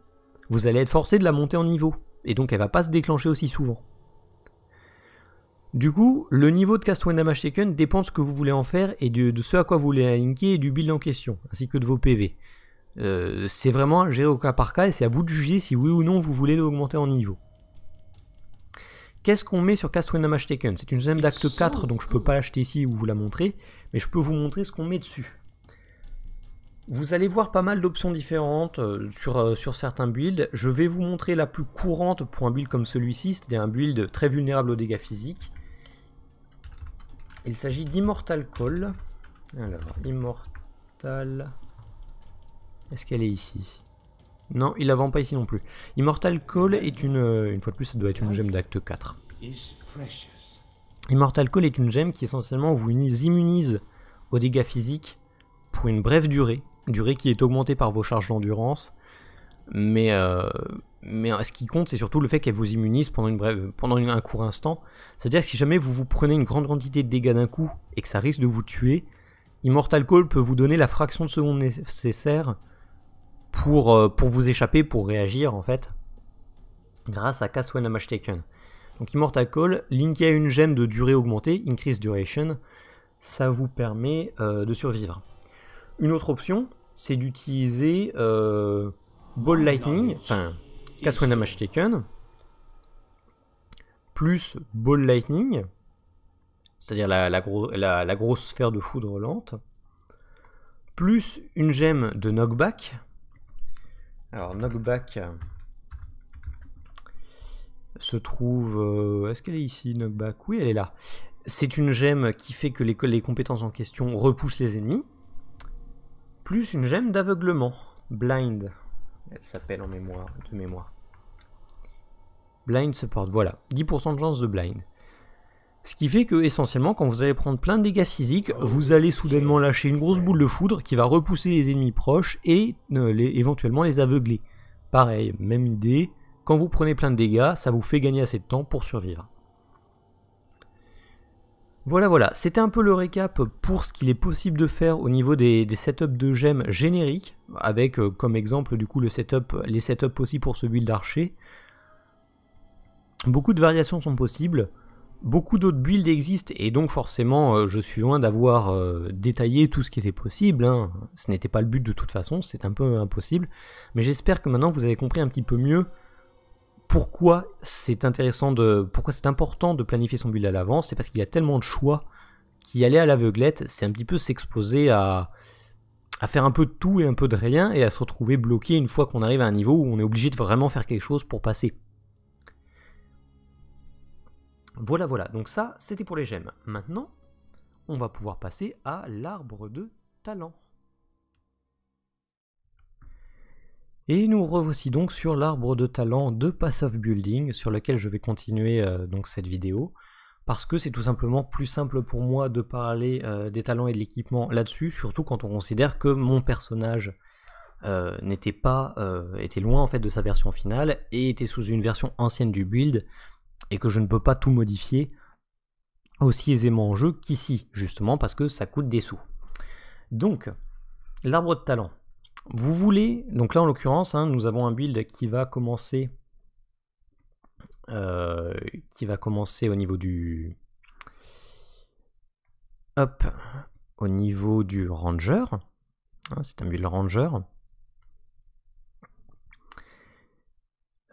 vous allez être forcé de la monter en niveau, et donc elle va pas se déclencher aussi souvent. Du coup, le niveau de One Damage Taken dépend de ce que vous voulez en faire et de, ce à quoi vous voulez aligner et du build en question, ainsi que de vos PV. Euh, c'est vraiment géré au cas par cas et c'est à vous de juger si oui ou non vous voulez l'augmenter en niveau. Qu'est-ce qu'on met sur Wind Damage Taken C'est une gemme d'acte 4, donc je ne peux pas l'acheter ici ou vous la montrer, mais je peux vous montrer ce qu'on met dessus. Vous allez voir pas mal d'options différentes euh, sur, euh, sur, certains builds. Je vais vous montrer la plus courante pour un build comme celui-ci, c'est-à-dire un build très vulnérable aux dégâts physiques. Il s'agit d'Immortal Call. Alors, Immortal... Est-ce qu'elle est ici Non, il la vend pas ici non plus. Immortal Call est une... Euh, une fois de plus, ça doit être une gemme d'acte 4. Immortal Call est une gemme qui essentiellement vous immunise aux dégâts physiques pour une brève durée. Durée qui est augmentée par vos charges d'endurance. Mais... Euh mais euh, ce qui compte, c'est surtout le fait qu'elle vous immunise pendant, une brève, euh, pendant un court instant. C'est-à-dire que si jamais vous vous prenez une grande quantité de dégâts d'un coup et que ça risque de vous tuer, Immortal Call peut vous donner la fraction de seconde nécessaire pour, euh, pour vous échapper, pour réagir en fait, grâce à Cast When Taken. Donc Immortal Call, linké à une gemme de durée augmentée, Increase Duration, ça vous permet de survivre. Une autre option, c'est d'utiliser Ball ah, Lightning, enfin Caswena damage Taken, plus Ball Lightning, c'est-à-dire la, grosse sphère de foudre lente, plus une gemme de knockback. Alors knockback se trouve... Euh, est-ce qu'elle est ici, knockback Oui, elle est là. C'est une gemme qui fait que les compétences en question repoussent les ennemis, plus une gemme d'aveuglement, blind elle s'appelle en mémoire, de mémoire. Blind support, voilà, 10% de chance de blind. Ce qui fait que, essentiellement, quand vous allez prendre plein de dégâts physiques, ah vous allez soudainement lâcher une grosse boule de foudre qui va repousser les ennemis proches et euh, éventuellement les aveugler. Pareil, même idée, quand vous prenez plein de dégâts, ça vous fait gagner assez de temps pour survivre. Voilà, voilà, c'était un peu le récap pour ce qu'il est possible de faire au niveau des, setups de gemmes génériques, avec euh, comme exemple du coup le les setups aussi pour ce build archer. Beaucoup de variations sont possibles, beaucoup d'autres builds existent, et donc forcément euh, je suis loin d'avoir euh, détaillé tout ce qui était possible, hein. ce n'était pas le but de toute façon, c'est un peu impossible, mais j'espère que maintenant vous avez compris un petit peu mieux pourquoi c'est intéressant de, pourquoi c'est important de planifier son build à l'avance, c'est parce qu'il y a tellement de choix qui aller à l'aveuglette, c'est un petit peu s'exposer à, à faire un peu de tout et un peu de rien et à se retrouver bloqué une fois qu'on arrive à un niveau où on est obligé de vraiment faire quelque chose pour passer. Voilà, voilà. Donc ça, c'était pour les gemmes. Maintenant, on va pouvoir passer à l'arbre de talent. Et nous revoici donc sur l'arbre de talent de Pass of Building, sur lequel je vais continuer euh, donc cette vidéo, parce que c'est tout simplement plus simple pour moi de parler euh, des talents et de l'équipement là-dessus, surtout quand on considère que mon personnage euh, n'était pas, était loin en fait de sa version finale, et était sous une version ancienne du build, et que je ne peux pas tout modifier aussi aisément en jeu qu'ici, justement parce que ça coûte des sous. Donc, l'arbre de talent vous voulez, donc là en l'occurrence, hein, nous avons un build qui va commencer euh, qui va commencer au niveau du hop au niveau du ranger. Hein, c'est un build ranger.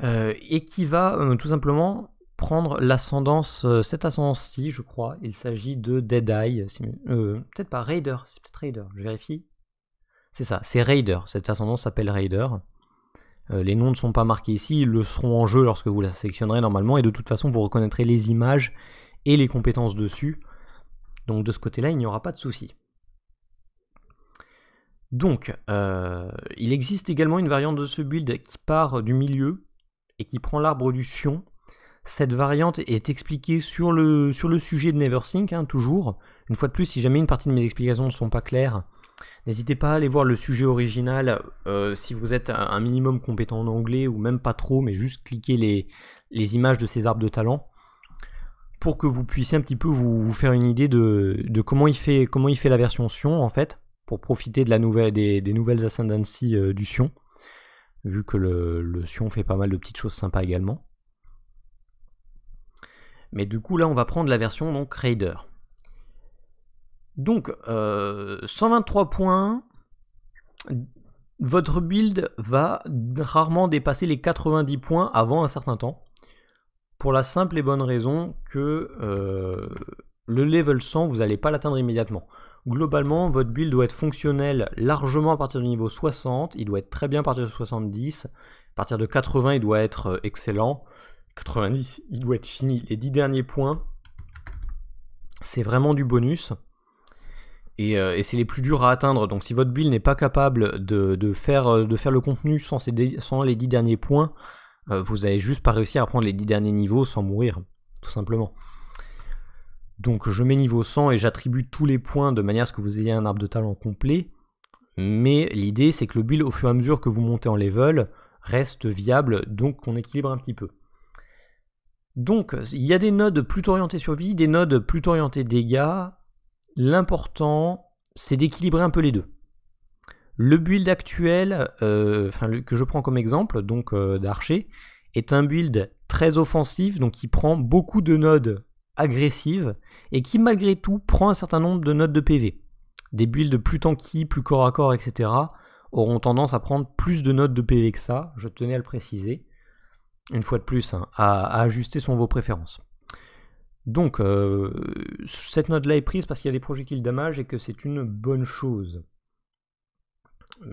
Euh, et qui va euh, tout simplement prendre l'ascendance, cette ascendance-ci, je crois. Il s'agit de Dead Deadeye, peut-être pas Raider, c'est peut-être Raider, je vérifie. C'est ça, c'est Raider. Cette ascendance s'appelle Raider. Euh, les noms ne sont pas marqués ici, ils le seront en jeu lorsque vous la sélectionnerez normalement, et de toute façon vous reconnaîtrez les images et les compétences dessus. Donc de ce côté-là, il n'y aura pas de souci. Donc, euh, il existe également une variante de ce build qui part du milieu et qui prend l'arbre du Sion. Cette variante est expliquée sur le, sur le sujet de Neversink, hein, toujours. Une fois de plus, si jamais une partie de mes explications ne sont pas claires, N'hésitez pas à aller voir le sujet original euh, si vous êtes un minimum compétent en anglais ou même pas trop, mais juste cliquez les, les images de ces arbres de talent pour que vous puissiez un petit peu vous, faire une idée de, comment, il fait, comment il fait la version Sion en fait, pour profiter de la nouvelle, des, nouvelles ascendancy euh, du Sion, vu que le, le, Sion fait pas mal de petites choses sympas également. Mais du coup là on va prendre la version donc Raider. Donc, 123 euh, points. Votre build va rarement dépasser les 90 points avant un certain temps. Pour la simple et bonne raison que euh, le level 100, vous n'allez pas l'atteindre immédiatement. Globalement, votre build doit être fonctionnel largement à partir du niveau 60. Il doit être très bien à partir de 70. À partir de 80, il doit être euh, excellent. 90, il doit être fini. Les 10 derniers points, c'est vraiment du bonus. Euh, et, c'est les plus durs à atteindre. Donc si votre build n'est pas capable de, euh, faire, le contenu sans, les 10 derniers points, euh, vous n'allez juste pas réussir à prendre les 10 derniers niveaux sans mourir, tout simplement. Donc je mets niveau 100 et j'attribue tous les points de manière à ce que vous ayez un arbre de talent complet. Mais l'idée c'est que le build au fur et à mesure que vous montez en level reste viable, donc on équilibre un petit peu. Donc il y a des nodes plutôt orientés survie, des nodes plutôt orientés dégâts, l'important, c'est d'équilibrer un peu les deux. Le build actuel, euh, que je prends comme exemple, donc euh, d'Archer, est un build très offensif, donc qui prend beaucoup de nodes agressives, et qui malgré tout prend un certain nombre de nodes de PV. Des builds plus tanky, plus corps à corps, etc. auront tendance à prendre plus de nodes de PV que ça, je tenais à le préciser. Une fois de plus, hein, à, à ajuster selon vos préférences. Donc, euh, cette note-là est prise parce qu'il y a des projectiles damage et que c'est une bonne chose.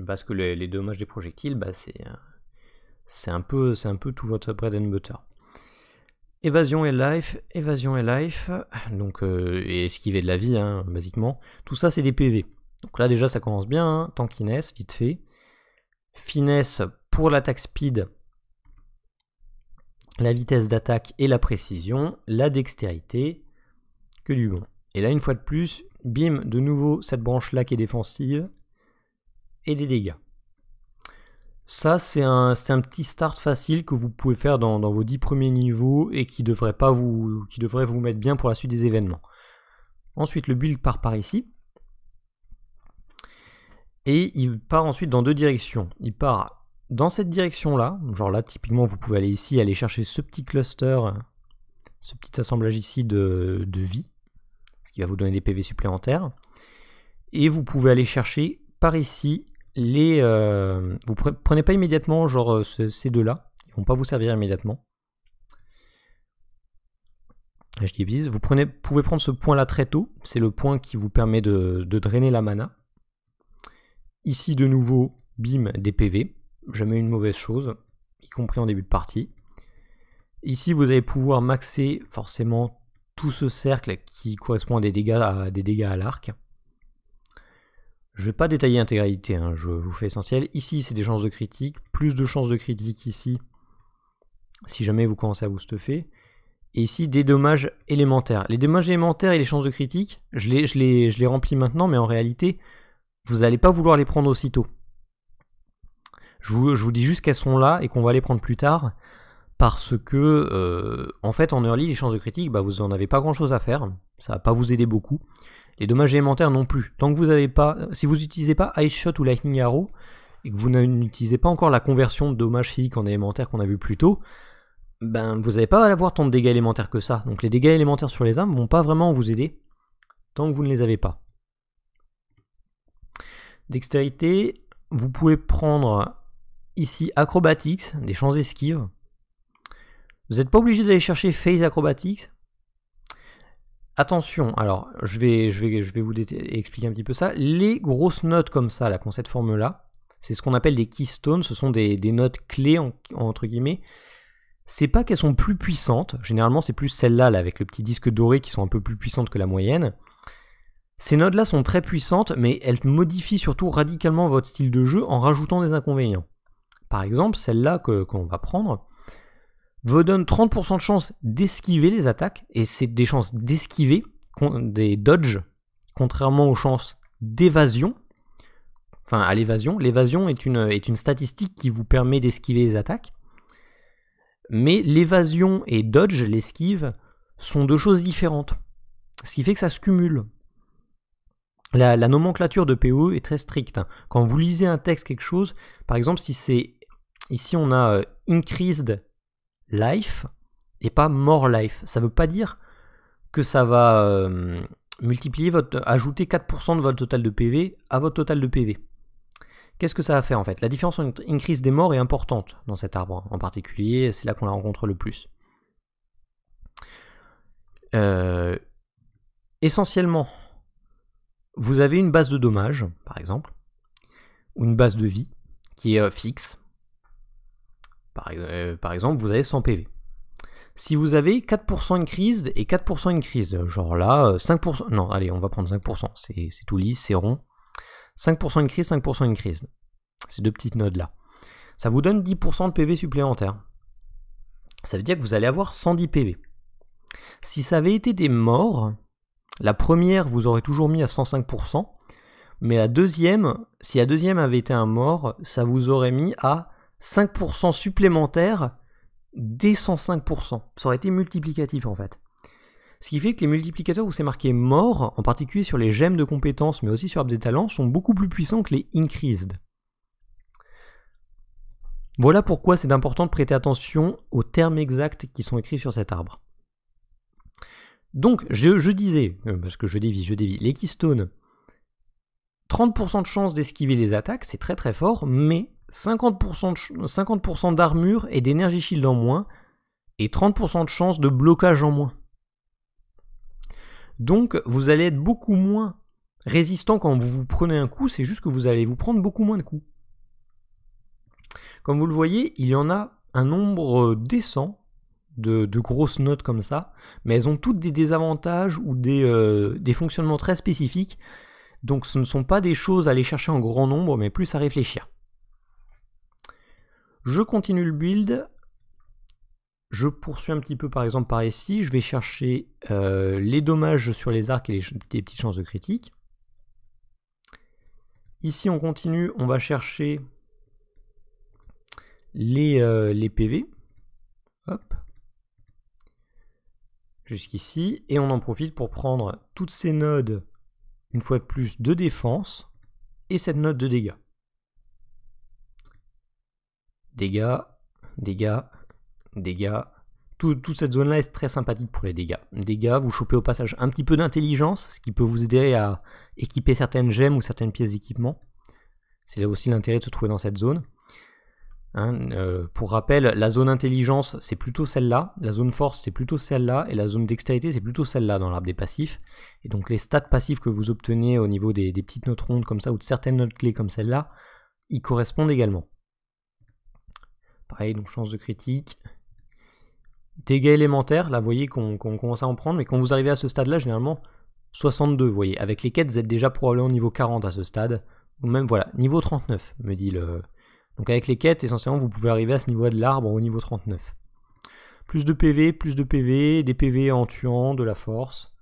Parce que les, dommages des projectiles, bah, euh, c'est un, peu, tout votre bread and butter. Évasion et life, évasion et life, donc euh, esquiver de la vie, hein, basiquement. Tout ça, c'est des PV. Donc là, déjà, ça commence bien. Hein. Tankiness, vite fait. Finesse pour l'attaque speed, la vitesse d'attaque et la précision, la dextérité, que du bon. Et là, une fois de plus, bim, de nouveau cette branche-là qui est défensive, et des dégâts. Ça, c'est un, petit start facile que vous pouvez faire dans, vos 10 premiers niveaux et qui devrait, pas vous, qui devrait vous mettre bien pour la suite des événements. Ensuite, le build part par ici. Et il part ensuite dans deux directions. Il part dans cette direction-là, genre là typiquement vous pouvez aller ici, aller chercher ce petit cluster, ce petit assemblage ici de, vie, ce qui va vous donner des PV supplémentaires. Et vous pouvez aller chercher par ici les... Euh, vous prenez pas immédiatement genre euh, ces deux-là, ils ne vont pas vous servir immédiatement. Je dis Vous prenez, pouvez prendre ce point-là très tôt, c'est le point qui vous permet de drainer la mana. Ici de nouveau, bim, des PV jamais une mauvaise chose, y compris en début de partie. Ici, vous allez pouvoir maxer forcément tout ce cercle qui correspond à des dégâts à, des dégâts à l'arc. Je ne vais pas détailler l'intégralité, hein, je vous fais essentiel. Ici, c'est des chances de critique, plus de chances de critique ici, si jamais vous commencez à vous stuffer. Et ici, des dommages élémentaires. Les dommages élémentaires et les chances de critique, je les, je je les remplis maintenant, mais en réalité, vous n'allez pas vouloir les prendre aussitôt. Je vous, dis juste qu'elles sont là et qu'on va les prendre plus tard parce que euh, en fait en early les chances de critique bah, vous en avez pas grand chose à faire ça va pas vous aider beaucoup les dommages élémentaires non plus tant que vous avez pas si vous n'utilisez pas ice shot ou lightning arrow et que vous n'utilisez pas encore la conversion de dommages physiques en élémentaires qu'on a vu plus tôt ben vous n'allez pas avoir tant de dégâts élémentaires que ça donc les dégâts élémentaires sur les armes vont pas vraiment vous aider tant que vous ne les avez pas dextérité vous pouvez prendre ici Acrobatics, des champs d'esquive. Vous n'êtes pas obligé d'aller chercher Phase Acrobatics. Attention, alors je vais, je vais, je vais vous expliquer un petit peu ça. Les grosses notes comme ça, là, qui ont cette forme-là, c'est ce qu'on appelle des keystones, ce sont des, notes clés entre guillemets. C'est pas qu'elles sont plus puissantes, généralement c'est plus celles-là là, avec le petit disque doré qui sont un peu plus puissantes que la moyenne. Ces notes-là sont très puissantes, mais elles modifient surtout radicalement votre style de jeu en rajoutant des inconvénients. Par exemple, celle-là qu'on va prendre vous donne 30% de chance d'esquiver les attaques, et c'est des chances d'esquiver, des dodges, contrairement aux chances d'évasion. Enfin, à l'évasion. L'évasion est une, est une statistique qui vous permet d'esquiver les attaques. Mais l'évasion et dodge, l'esquive, sont deux choses différentes. Ce qui fait que ça se cumule. La, la, nomenclature de POE est très stricte. Quand vous lisez un texte, quelque chose, par exemple, si c'est Ici, on a euh, increased life et pas more life. Ça ne veut pas dire que ça va euh, multiplier votre, ajouter 4% de votre total de PV à votre total de PV. Qu'est-ce que ça va faire en fait La différence entre increase des morts est importante dans cet arbre hein. en particulier, c'est là qu'on la rencontre le plus. Euh, essentiellement, vous avez une base de dommages, par exemple, ou une base de vie qui est fixe, euh, par, exemple, vous avez 100 PV. Si vous avez 4% une crise et 4% une crise, euh, genre là, 5%, euh, non, allez, on va prendre 5%, c'est tout lisse, c'est rond. 5% une crise, 5% une crise. Ces deux petites notes là. Ça vous donne 10% de PV supplémentaire. Ça veut dire que vous allez avoir 110 PV. Si ça avait été des morts, la première vous aurait toujours mis à 105%, mais la deuxième, si la deuxième avait été un mort, ça vous aurait mis à 5% supplémentaires des 105%. Ça aurait été multiplicatif en fait. Ce qui fait que les multiplicateurs où c'est marqué mort, en particulier sur les gemmes de compétences, mais aussi sur des Talents, sont beaucoup plus puissants que les increased. Voilà pourquoi c'est important de prêter attention aux termes exacts qui sont écrits sur cet arbre. Donc, je, je disais, euh, parce que je dévie, je dévie, les keystones, 30% de chance d'esquiver les attaques, c'est très très fort, mais 50% d'armure et d'énergie shield en moins, et 30% de chance de blocage en moins. Donc vous allez être beaucoup moins résistant quand vous vous prenez un coup, c'est juste que vous allez vous prendre beaucoup moins de coups. Comme vous le voyez, il y en a un nombre euh, décent de, grosses notes comme ça, mais elles ont toutes des désavantages ou des, euh, des fonctionnements très spécifiques. Donc ce ne sont pas des choses à aller chercher en grand nombre, mais plus à réfléchir. Je continue le build. Je poursuis un petit peu par exemple par ici. Je vais chercher euh, les dommages sur les arcs et les, petites chances de critique. Ici on continue, on va chercher les, euh, PV. Jusqu'ici. Et on en profite pour prendre toutes ces notes. une fois de plus, de défense et cette note de dégâts. Dégâts, dégâts, dégâts. Tout, toute cette zone-là est très sympathique pour les dégâts. Dégâts, vous chopez au passage un petit peu d'intelligence, ce qui peut vous aider à équiper certaines gemmes ou certaines pièces d'équipement. C'est là aussi l'intérêt de se trouver dans cette zone. Hein, euh, pour rappel, la zone intelligence, c'est plutôt celle-là, la zone force, c'est plutôt celle-là, et la zone dextérité, c'est plutôt celle-là dans l'arbre des passifs. Et donc les stats passifs que vous obtenez au niveau des, des petites notes rondes comme ça, ou de certaines notes clés comme celle-là, ils correspondent également. Pareil, donc chance de critique. Dégâts élémentaires, là vous voyez qu'on commence à en prendre, mais quand vous arrivez à ce stade-là, généralement 62, vous voyez. Avec les quêtes, vous êtes déjà probablement niveau 40 à ce stade, ou même voilà, niveau 39, me dit le. Donc avec les quêtes, essentiellement, vous pouvez arriver à ce niveau de l'arbre au niveau 39. Plus de PV, plus de PV, des PV en tuant, de la force,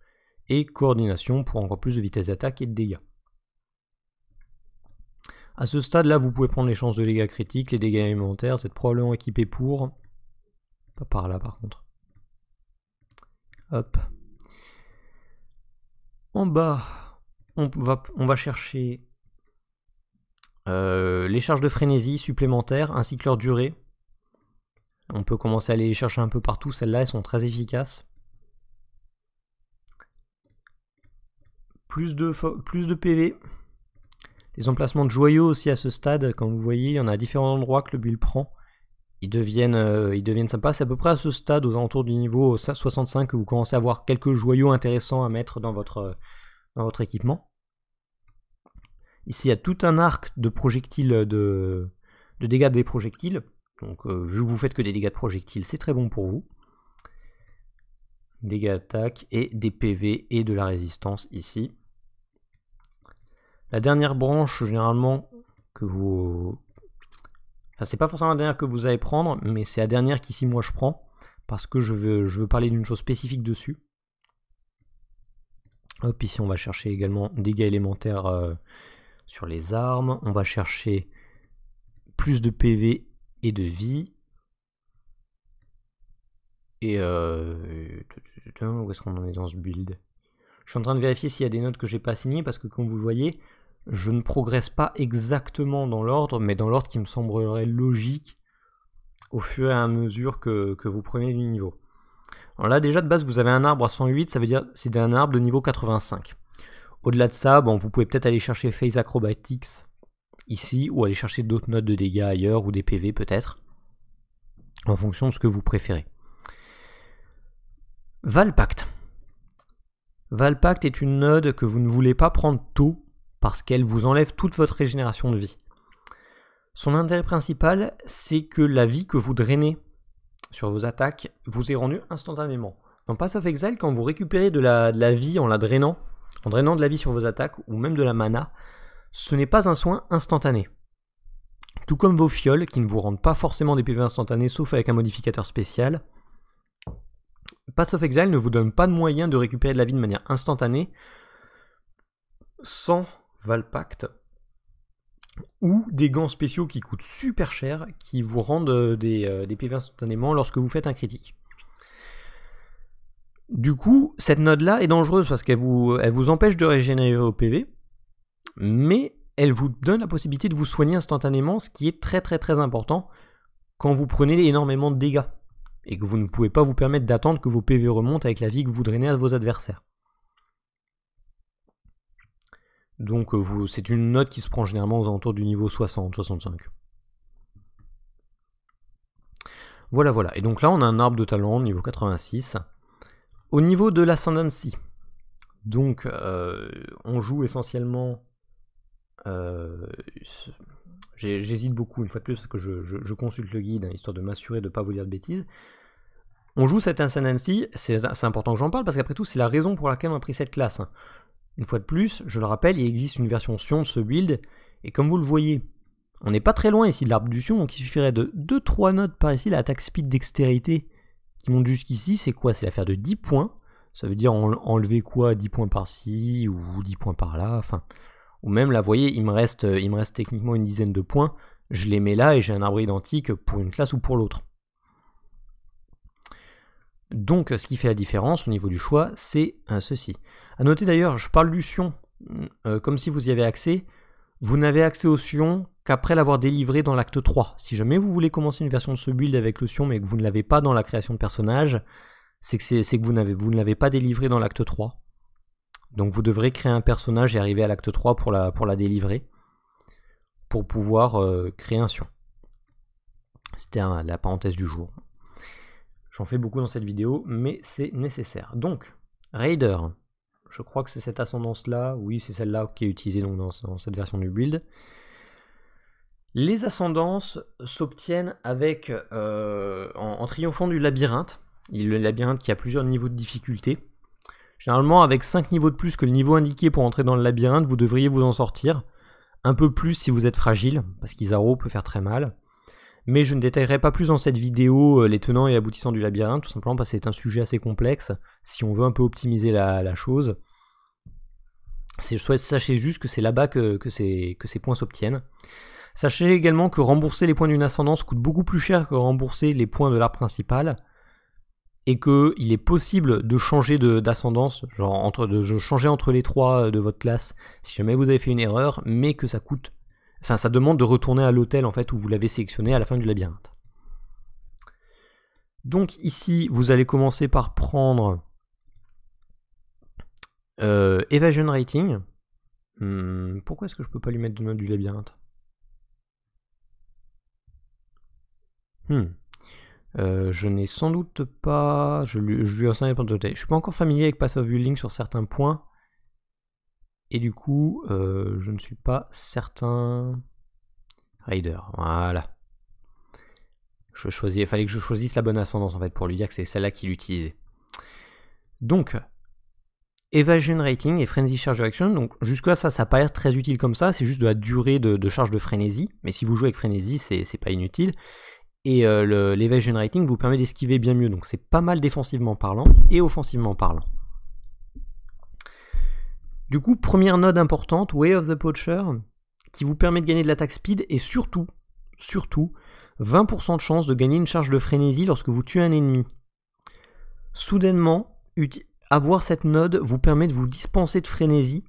et coordination pour encore plus de vitesse d'attaque et de dégâts. À ce stade-là, vous pouvez prendre les chances de dégâts critiques, les dégâts élémentaires, c'est probablement équipé pour... Pas par là, par contre. Hop. En bas, on va, on va chercher euh, les charges de frénésie supplémentaires, ainsi que leur durée. On peut commencer à les chercher un peu partout, celles-là, elles sont très efficaces. Plus de, plus de PV, les emplacements de joyaux aussi à ce stade. Comme vous voyez, il y en a à différents endroits que le build prend. Euh, ils deviennent, sympas. C'est à peu près à ce stade, aux alentours du niveau 65, que vous commencez à avoir quelques joyaux intéressants à mettre euh, dans votre, équipement. Ici, il y a tout un arc de de, dégâts des projectiles. Donc, euh, vu que vous faites que des dégâts de projectiles, c'est très bon pour vous. Dégâts d'attaque et des PV et de la résistance ici. La dernière branche, généralement, que vous... Enfin, c'est pas forcément la dernière que vous allez prendre, mais c'est la dernière qu'ici, moi, je prends, parce que je veux, je veux parler d'une chose spécifique dessus. Hop, ici, on va chercher également dégâts élémentaires euh, sur les armes. On va chercher plus de PV et de vie. Et euh, où est-ce qu'on en est dans ce build Je suis en train de vérifier s'il y a des notes que j'ai pas signées parce que comme vous le voyez, je ne progresse pas exactement dans l'ordre, mais dans l'ordre qui me semblerait logique au fur et à mesure que, vous prenez du niveau. Alors là déjà de base vous avez un arbre à 108, ça veut dire c'est un arbre de niveau 85. Au-delà de ça, vous pouvez peut-être aller chercher Phase Acrobatics ici, ou aller chercher d'autres notes de dégâts ailleurs, ou des PV peut-être, en fonction de ce que vous préférez. Valpact. Valpact est une node que vous ne voulez pas prendre tôt, parce qu'elle vous enlève toute votre régénération de vie. Son intérêt principal, c'est que la vie que vous drainez sur vos attaques vous est rendue instantanément. Dans Path of Exile, quand vous récupérez de la, vie en la drainant, en drainant de la vie sur vos attaques ou même de la mana, ce n'est pas un soin instantané. Tout comme vos fioles, qui ne vous rendent pas forcément des PV instantanés sauf avec un modificateur spécial, Path of Exile ne vous donne pas de moyen de récupérer de la vie de manière instantanée sans Valpact ou des gants spéciaux qui coûtent super cher, qui vous rendent euh, des, euh, PV instantanément lorsque vous faites un critique. Du coup, cette node-là est dangereuse parce qu'elle vous, elle vous empêche de régénérer vos PV, mais elle vous donne la possibilité de vous soigner instantanément, ce qui est très très très important quand vous prenez énormément de dégâts et que vous ne pouvez pas vous permettre d'attendre que vos PV remontent avec la vie que vous drainez à vos adversaires. Donc euh, vous, c'est une note qui se prend généralement aux alentours du niveau 60-65. Voilà, voilà. Et donc là, on a un arbre de talent, niveau 86. Au niveau de l'ascendancy, donc euh, on joue essentiellement... Euh, j'hésite beaucoup, une fois de plus, parce que je, consulte le guide, hein, histoire de m'assurer de ne pas vous dire de bêtises. On joue cette ascendancy, c'est important que j'en parle, parce qu'après tout, c'est la raison pour laquelle on a pris cette classe. Hein. Une fois de plus, je le rappelle, il existe une version Sion de ce build, et comme vous le voyez, on n'est pas très loin ici de l'arbre du Sion, donc il suffirait de 2-3 notes par ici, la attaque speed dextérité qui monte jusqu'ici, c'est quoi C'est l'affaire de 10 points, ça veut dire enlever quoi 10 points par-ci, ou 10 points par-là, enfin... Ou même là, vous voyez, il me, reste, euh, il me reste techniquement une dizaine de points, je les mets là et j'ai un arbre identique pour une classe ou pour l'autre. Donc ce qui fait la différence au niveau du choix, c'est ceci. A noter d'ailleurs, je parle du Sion euh, comme si vous y avez accès. Vous n'avez accès au Sion qu'après l'avoir délivré dans l'acte 3. Si jamais vous voulez commencer une version de ce build avec le Sion mais que vous ne l'avez pas dans la création de personnage, c'est que, vous, n'avez, ne l'avez pas délivré dans l'acte 3. Donc vous devrez créer un personnage et arriver à l'acte 3 pour la, délivrer, pour pouvoir euh, créer un Sion. C'était la parenthèse du jour. J'en fais beaucoup dans cette vidéo, mais c'est nécessaire. Donc, Raider, je crois que c'est cette ascendance-là, oui c'est celle-là qui est utilisée donc dans, cette version du build. Les ascendances s'obtiennent avec euh, en, triomphant du labyrinthe, le labyrinthe qui a plusieurs niveaux de difficulté. Généralement avec 5 niveaux de plus que le niveau indiqué pour entrer dans le labyrinthe, vous devriez vous en sortir. Un peu plus si vous êtes fragile, parce qu'Isaro peut faire très mal mais je ne détaillerai pas plus dans cette vidéo euh, les tenants et aboutissants du labyrinthe, tout simplement parce que c'est un sujet assez complexe, si on veut un peu optimiser la, chose. Sachez juste que c'est là-bas que, ces, points s'obtiennent. Sachez également que rembourser les points d'une ascendance coûte beaucoup plus cher que rembourser les points de l'art principal, et qu'il est possible de changer d'ascendance, genre de changer entre les trois de votre classe si jamais vous avez fait une erreur, mais que ça coûte Enfin, ça demande de retourner à l'hôtel en fait où vous l'avez sélectionné à la fin du labyrinthe. Donc ici, vous allez commencer par prendre euh, Evasion Rating. Hmm, pourquoi est-ce que je peux pas lui mettre de nom du labyrinthe hmm. euh, je n'ai sans doute pas. Je ne je suis pas encore familier avec Pass of Link sur certains points. Et du coup, euh, je ne suis pas certain. Raider, voilà. Je il fallait que je choisisse la bonne ascendance en fait pour lui dire que c'est celle-là qu'il utilisait. Donc, Evasion Rating et Frenzy Charge Action. Donc jusque ça, ça paraît pas très utile comme ça. C'est juste de la durée de, charge de frénésie. Mais si vous jouez avec frénésie, c'est pas inutile. Et euh, l'Evasion Rating vous permet d'esquiver bien mieux. Donc c'est pas mal défensivement parlant et offensivement parlant. Du coup, première node importante, Way of the Poacher, qui vous permet de gagner de l'attaque speed et surtout, surtout, 20% de chance de gagner une charge de frénésie lorsque vous tuez un ennemi. Soudainement, avoir cette node vous permet de vous dispenser de frénésie,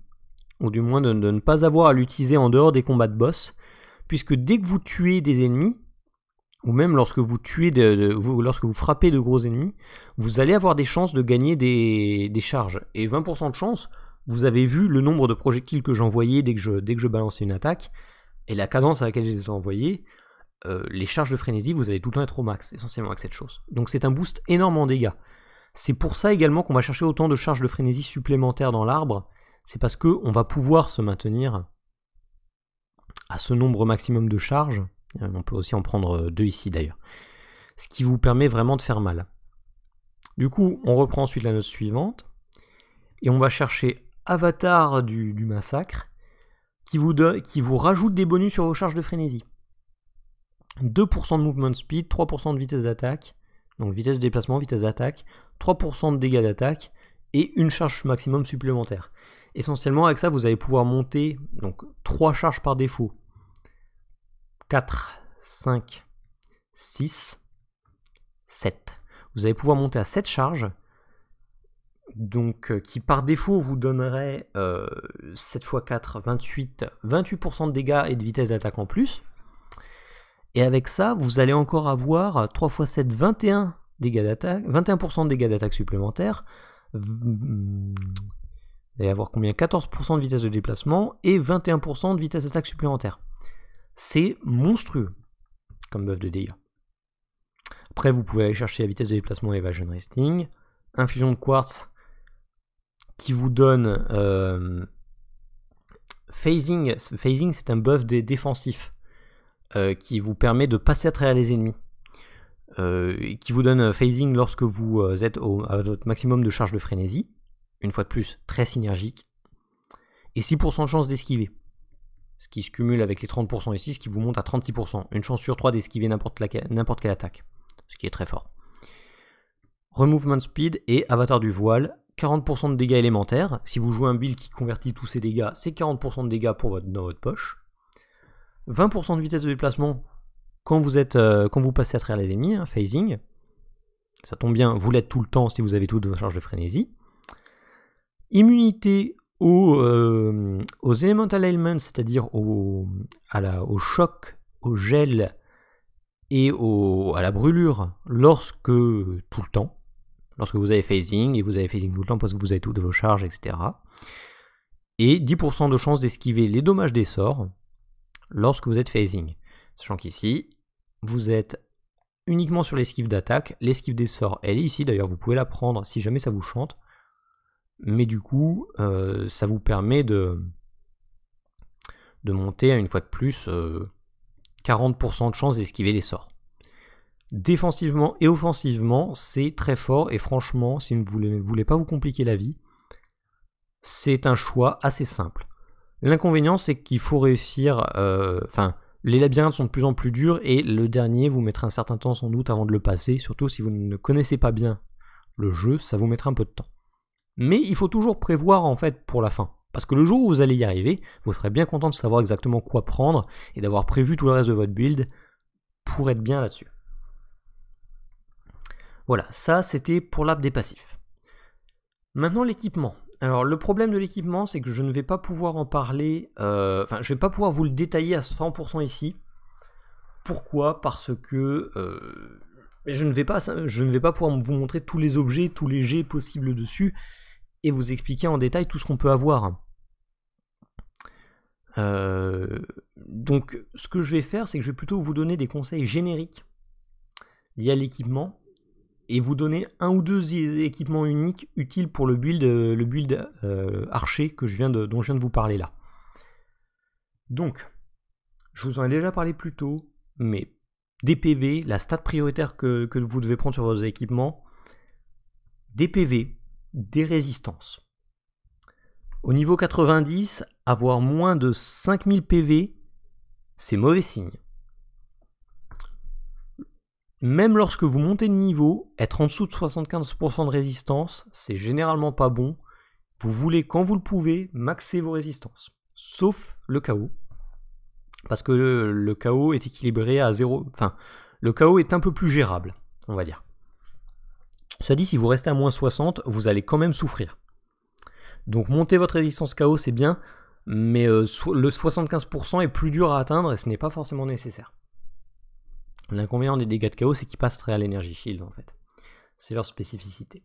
ou du moins de, ne pas avoir à l'utiliser en dehors des combats de boss, puisque dès que vous tuez des ennemis, ou même lorsque vous tuez lorsque vous frappez de gros ennemis, vous allez avoir des chances de gagner des charges. Et 20% de chance, vous avez vu le nombre de projectiles que j'envoyais dès, que je, dès que je balançais une attaque, et la cadence à laquelle je les ai envoyés, euh, les charges de frénésie, vous allez tout le temps être au max, essentiellement avec cette chose. Donc c'est un boost énorme en dégâts. C'est pour ça également qu'on va chercher autant de charges de frénésie supplémentaires dans l'arbre, c'est parce qu'on va pouvoir se maintenir à ce nombre maximum de charges. Euh, on peut aussi en prendre euh, deux ici d'ailleurs. Ce qui vous permet vraiment de faire mal. Du coup, on reprend ensuite la note suivante. Et on va chercher avatar du, massacre qui vous, qui vous rajoute des bonus sur vos charges de frénésie. 2% de movement speed, 3% de vitesse d'attaque, donc vitesse de déplacement, vitesse d'attaque, 3% de dégâts d'attaque et une charge maximum supplémentaire. Essentiellement, avec ça, vous allez pouvoir monter donc 3 charges par défaut. 4, 5, 6, 7. Vous allez pouvoir monter à 7 charges donc euh, qui par défaut vous donnerait 7 x 4, 28, 28% de dégâts et de vitesse d'attaque en plus. Et avec ça, vous allez encore avoir 3 x 7, 21 dégâts d'attaque, 21% de dégâts d'attaque supplémentaires. Vous allez avoir combien 14% de vitesse de déplacement et 21% de vitesse d'attaque supplémentaire. C'est monstrueux comme buff de dégâts. Après, vous pouvez aller chercher la vitesse de déplacement et Evasion Resting. Infusion de quartz qui vous donne euh, phasing. Phasing, c'est un buff défensif euh, qui vous permet de passer à travers les ennemis. Euh, qui vous donne phasing lorsque vous êtes au, à votre maximum de charge de frénésie. Une fois de plus, très synergique. Et 6% de chance d'esquiver. Ce qui se cumule avec les 30% ici, ce qui vous monte à 36%. Une chance sur 3 d'esquiver n'importe quelle attaque. Ce qui est très fort. Removement Speed et Avatar du Voile 40% de dégâts élémentaires. Si vous jouez un build qui convertit tous ces dégâts, c'est 40% de dégâts pour votre, dans votre poche. 20% de vitesse de déplacement quand vous, êtes, euh, quand vous passez à travers les ennemis, hein, phasing. Ça tombe bien, vous l'êtes tout le temps si vous avez toutes vos charges de frénésie. Immunité aux, euh, aux elemental ailments, c'est-à-dire au, à la, au choc, au gel et à la brûlure lorsque tout le temps, lorsque vous avez phasing, et vous avez phasing tout le temps parce que vous avez toutes vos charges, etc. Et 10% de chance d'esquiver les dommages des sorts lorsque vous êtes phasing. Sachant qu'ici, vous êtes uniquement sur l'esquive d'attaque. L'esquive des sorts, elle est ici d'ailleurs, vous pouvez la prendre si jamais ça vous chante. Mais du coup, euh, ça vous permet de, de monter à une fois de plus 40% euh, de chance d'esquiver les sorts. Défensivement et offensivement, c'est très fort et franchement, si vous ne voulez pas vous compliquer la vie, c'est un choix assez simple. L'inconvénient, c'est qu'il faut réussir. Euh, enfin, les labyrinthes sont de plus en plus durs et le dernier vous mettra un certain temps sans doute avant de le passer, surtout si vous ne connaissez pas bien le jeu, ça vous mettra un peu de temps. Mais il faut toujours prévoir en fait pour la fin. Parce que le jour où vous allez y arriver, vous serez bien content de savoir exactement quoi prendre et d'avoir prévu tout le reste de votre build pour être bien là-dessus. Voilà, ça c'était pour l'app des passifs. Maintenant l'équipement. Alors le problème de l'équipement, c'est que je ne vais pas pouvoir en parler, euh, enfin je vais pas pouvoir vous le détailler à 100% ici. Pourquoi Parce que euh, je, ne vais pas, je ne vais pas pouvoir vous montrer tous les objets, tous les jets possibles dessus, et vous expliquer en détail tout ce qu'on peut avoir. Euh, donc ce que je vais faire, c'est que je vais plutôt vous donner des conseils génériques liés à l'équipement, et vous donner un ou deux équipements uniques utiles pour le build, euh, le build euh, archer que je viens de, dont je viens de vous parler là. Donc, je vous en ai déjà parlé plus tôt, mais des PV, la stat prioritaire que, vous devez prendre sur vos équipements, des PV, des résistances. Au niveau 90, avoir moins de 5000 PV, c'est mauvais signe même lorsque vous montez de niveau, être en dessous de 75% de résistance, c'est généralement pas bon. Vous voulez, quand vous le pouvez, maxer vos résistances. Sauf le chaos. Parce que le, chaos est équilibré à 0. Enfin, le chaos est un peu plus gérable, on va dire. Cela dit, si vous restez à moins 60, vous allez quand même souffrir. Donc monter votre résistance chaos, c'est bien, mais euh, le 75% est plus dur à atteindre et ce n'est pas forcément nécessaire. L'inconvénient des dégâts de chaos, c'est qu'ils passent très à l'énergie shield en fait. C'est leur spécificité.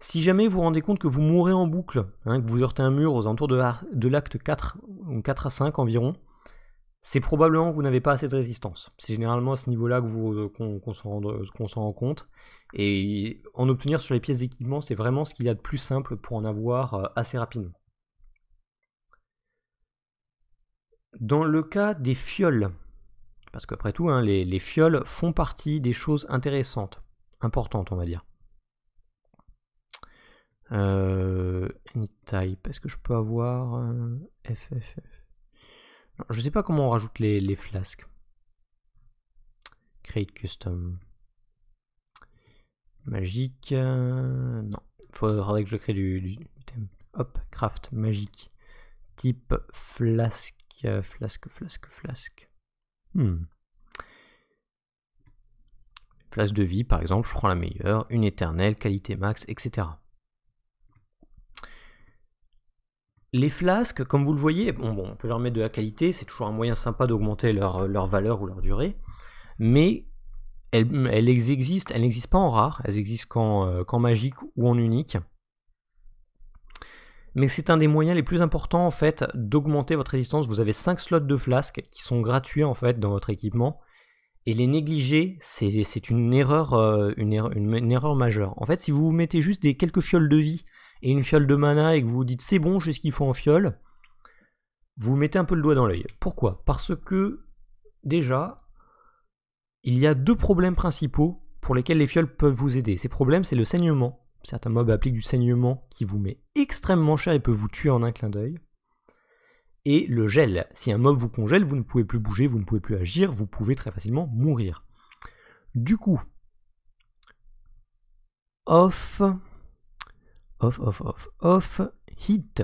Si jamais vous vous rendez compte que vous mourrez en boucle, hein, que vous heurtez un mur aux alentours de l'acte 4, ou 4 à 5 environ, c'est probablement que vous n'avez pas assez de résistance. C'est généralement à ce niveau-là euh, euh, qu'on s'en rend compte. Et en obtenir sur les pièces d'équipement, c'est vraiment ce qu'il y a de plus simple pour en avoir euh, assez rapidement. Dans le cas des fioles, parce qu'après tout, hein, les, fioles font partie des choses intéressantes, importantes, on va dire. Euh, type, est-ce que je peux avoir FFF euh, non, Je sais pas comment on rajoute les, flasques. Create custom. Magique. Euh, non, il faudrait que je crée du, thème. Hop, craft, magique. Type flasque, flasque, flasque, flasque. Hmm. Place de vie, par exemple, je prends la meilleure, une éternelle, qualité max, etc. Les flasques, comme vous le voyez, bon, on peut leur mettre de la qualité, c'est toujours un moyen sympa d'augmenter leur, euh, valeur ou leur durée, mais elles, existent, elles n'existent pas en rare, elles existent qu'en euh, magique ou en unique mais c'est un des moyens les plus importants en fait d'augmenter votre résistance. Vous avez 5 slots de flasques qui sont gratuits en fait dans votre équipement. Et les négliger, c'est euh, une erreur, une, une, erreur majeure. En fait, si vous mettez juste des quelques fioles de vie et une fiole de mana et que vous vous dites c'est bon, j'ai ce qu'il faut en fiole, vous mettez un peu le doigt dans l'œil. Pourquoi Parce que déjà, il y a deux problèmes principaux pour lesquels les fioles peuvent vous aider. Ces problèmes, c'est le saignement certains mobs appliquent du saignement qui vous met extrêmement cher et peut vous tuer en un clin d'œil. Et le gel. Si un mob vous congèle, vous ne pouvez plus bouger, vous ne pouvez plus agir, vous pouvez très facilement mourir. Du coup, off, off, off, off, off, heat,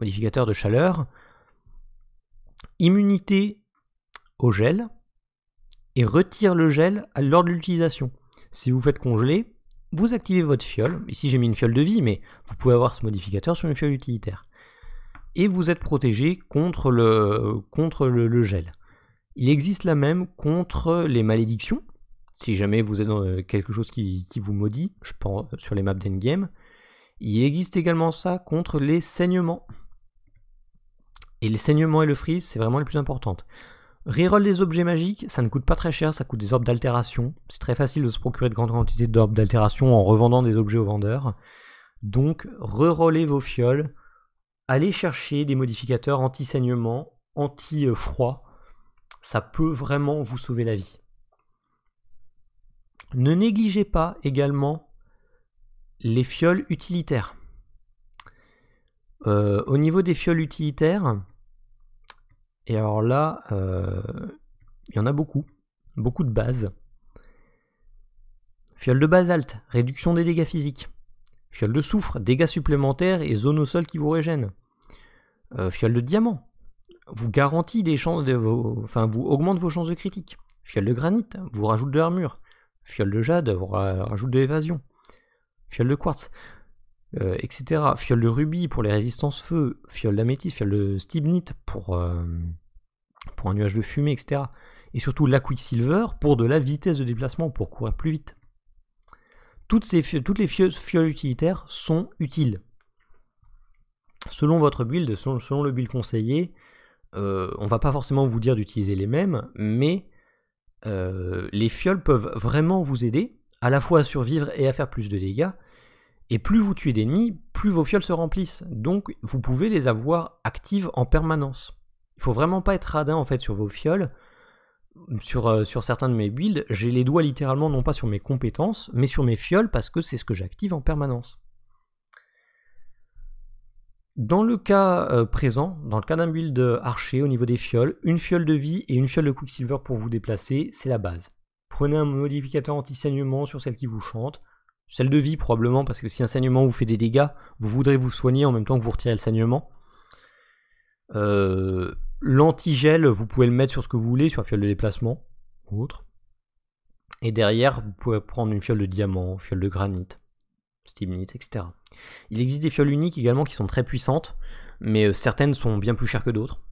modificateur de chaleur, immunité au gel et retire le gel lors de l'utilisation. Si vous faites congeler, vous activez votre fiole. Ici, j'ai mis une fiole de vie, mais vous pouvez avoir ce modificateur sur une fiole utilitaire. Et vous êtes protégé contre le, gel. Il existe la même contre les malédictions. Si jamais vous êtes dans euh, quelque chose qui, vous maudit, je pense euh, sur les maps d'endgame. Il existe également ça contre les saignements. Et les saignements et le freeze, c'est vraiment les plus importantes. Reroll des objets magiques, ça ne coûte pas très cher, ça coûte des orbes d'altération. C'est très facile de se procurer de grandes quantités d'orbes d'altération en revendant des objets aux vendeurs. Donc, rerollez vos fioles, allez chercher des modificateurs anti-saignement, anti-froid. Ça peut vraiment vous sauver la vie. Ne négligez pas également les fioles utilitaires. Euh, au niveau des fioles utilitaires, et alors là, euh, il y en a beaucoup, beaucoup de bases. Fiole de basalte, réduction des dégâts physiques. Fiole de soufre, dégâts supplémentaires et zone au sol qui vous régène. Euh, fiole de diamant, vous garantit des chances de vos, enfin vous augmente vos chances de critique. Fiole de granit, vous rajoute de l'armure. Fiole de jade, vous rajoute de l'évasion. Fiole de quartz. Euh, etc. Fiole de rubis pour les résistances feu, fiole d'améthyste, fiole de stibnite pour, euh, pour un nuage de fumée, etc. Et surtout la Quicksilver pour de la vitesse de déplacement, pour courir plus vite. Toutes, ces toutes les fioles, utilitaires sont utiles. Selon votre build, selon, le build conseillé, euh, on va pas forcément vous dire d'utiliser les mêmes, mais les fioles peuvent vraiment vous aider à la fois à survivre et à faire plus de dégâts, et plus vous tuez d'ennemis, plus vos fioles se remplissent. Donc vous pouvez les avoir actives en permanence. Il faut vraiment pas être radin en fait sur vos fioles. Sur, euh, certains de mes builds, j'ai les doigts littéralement non pas sur mes compétences, mais sur mes fioles parce que c'est ce que j'active en permanence. Dans le cas euh, présent, dans le cas d'un build archer au niveau des fioles, une fiole de vie et une fiole de quicksilver pour vous déplacer, c'est la base. Prenez un modificateur anti-saignement sur celle qui vous chante, celle de vie probablement, parce que si un saignement vous fait des dégâts, vous voudrez vous soigner en même temps que vous retirez le saignement. Euh, L'antigel, vous pouvez le mettre sur ce que vous voulez, sur la fiole de déplacement ou autre. Et derrière, vous pouvez prendre une fiole de diamant, une fiole de granit, stibnite, etc. Il existe des fioles uniques également qui sont très puissantes, mais euh, certaines sont bien plus chères que d'autres.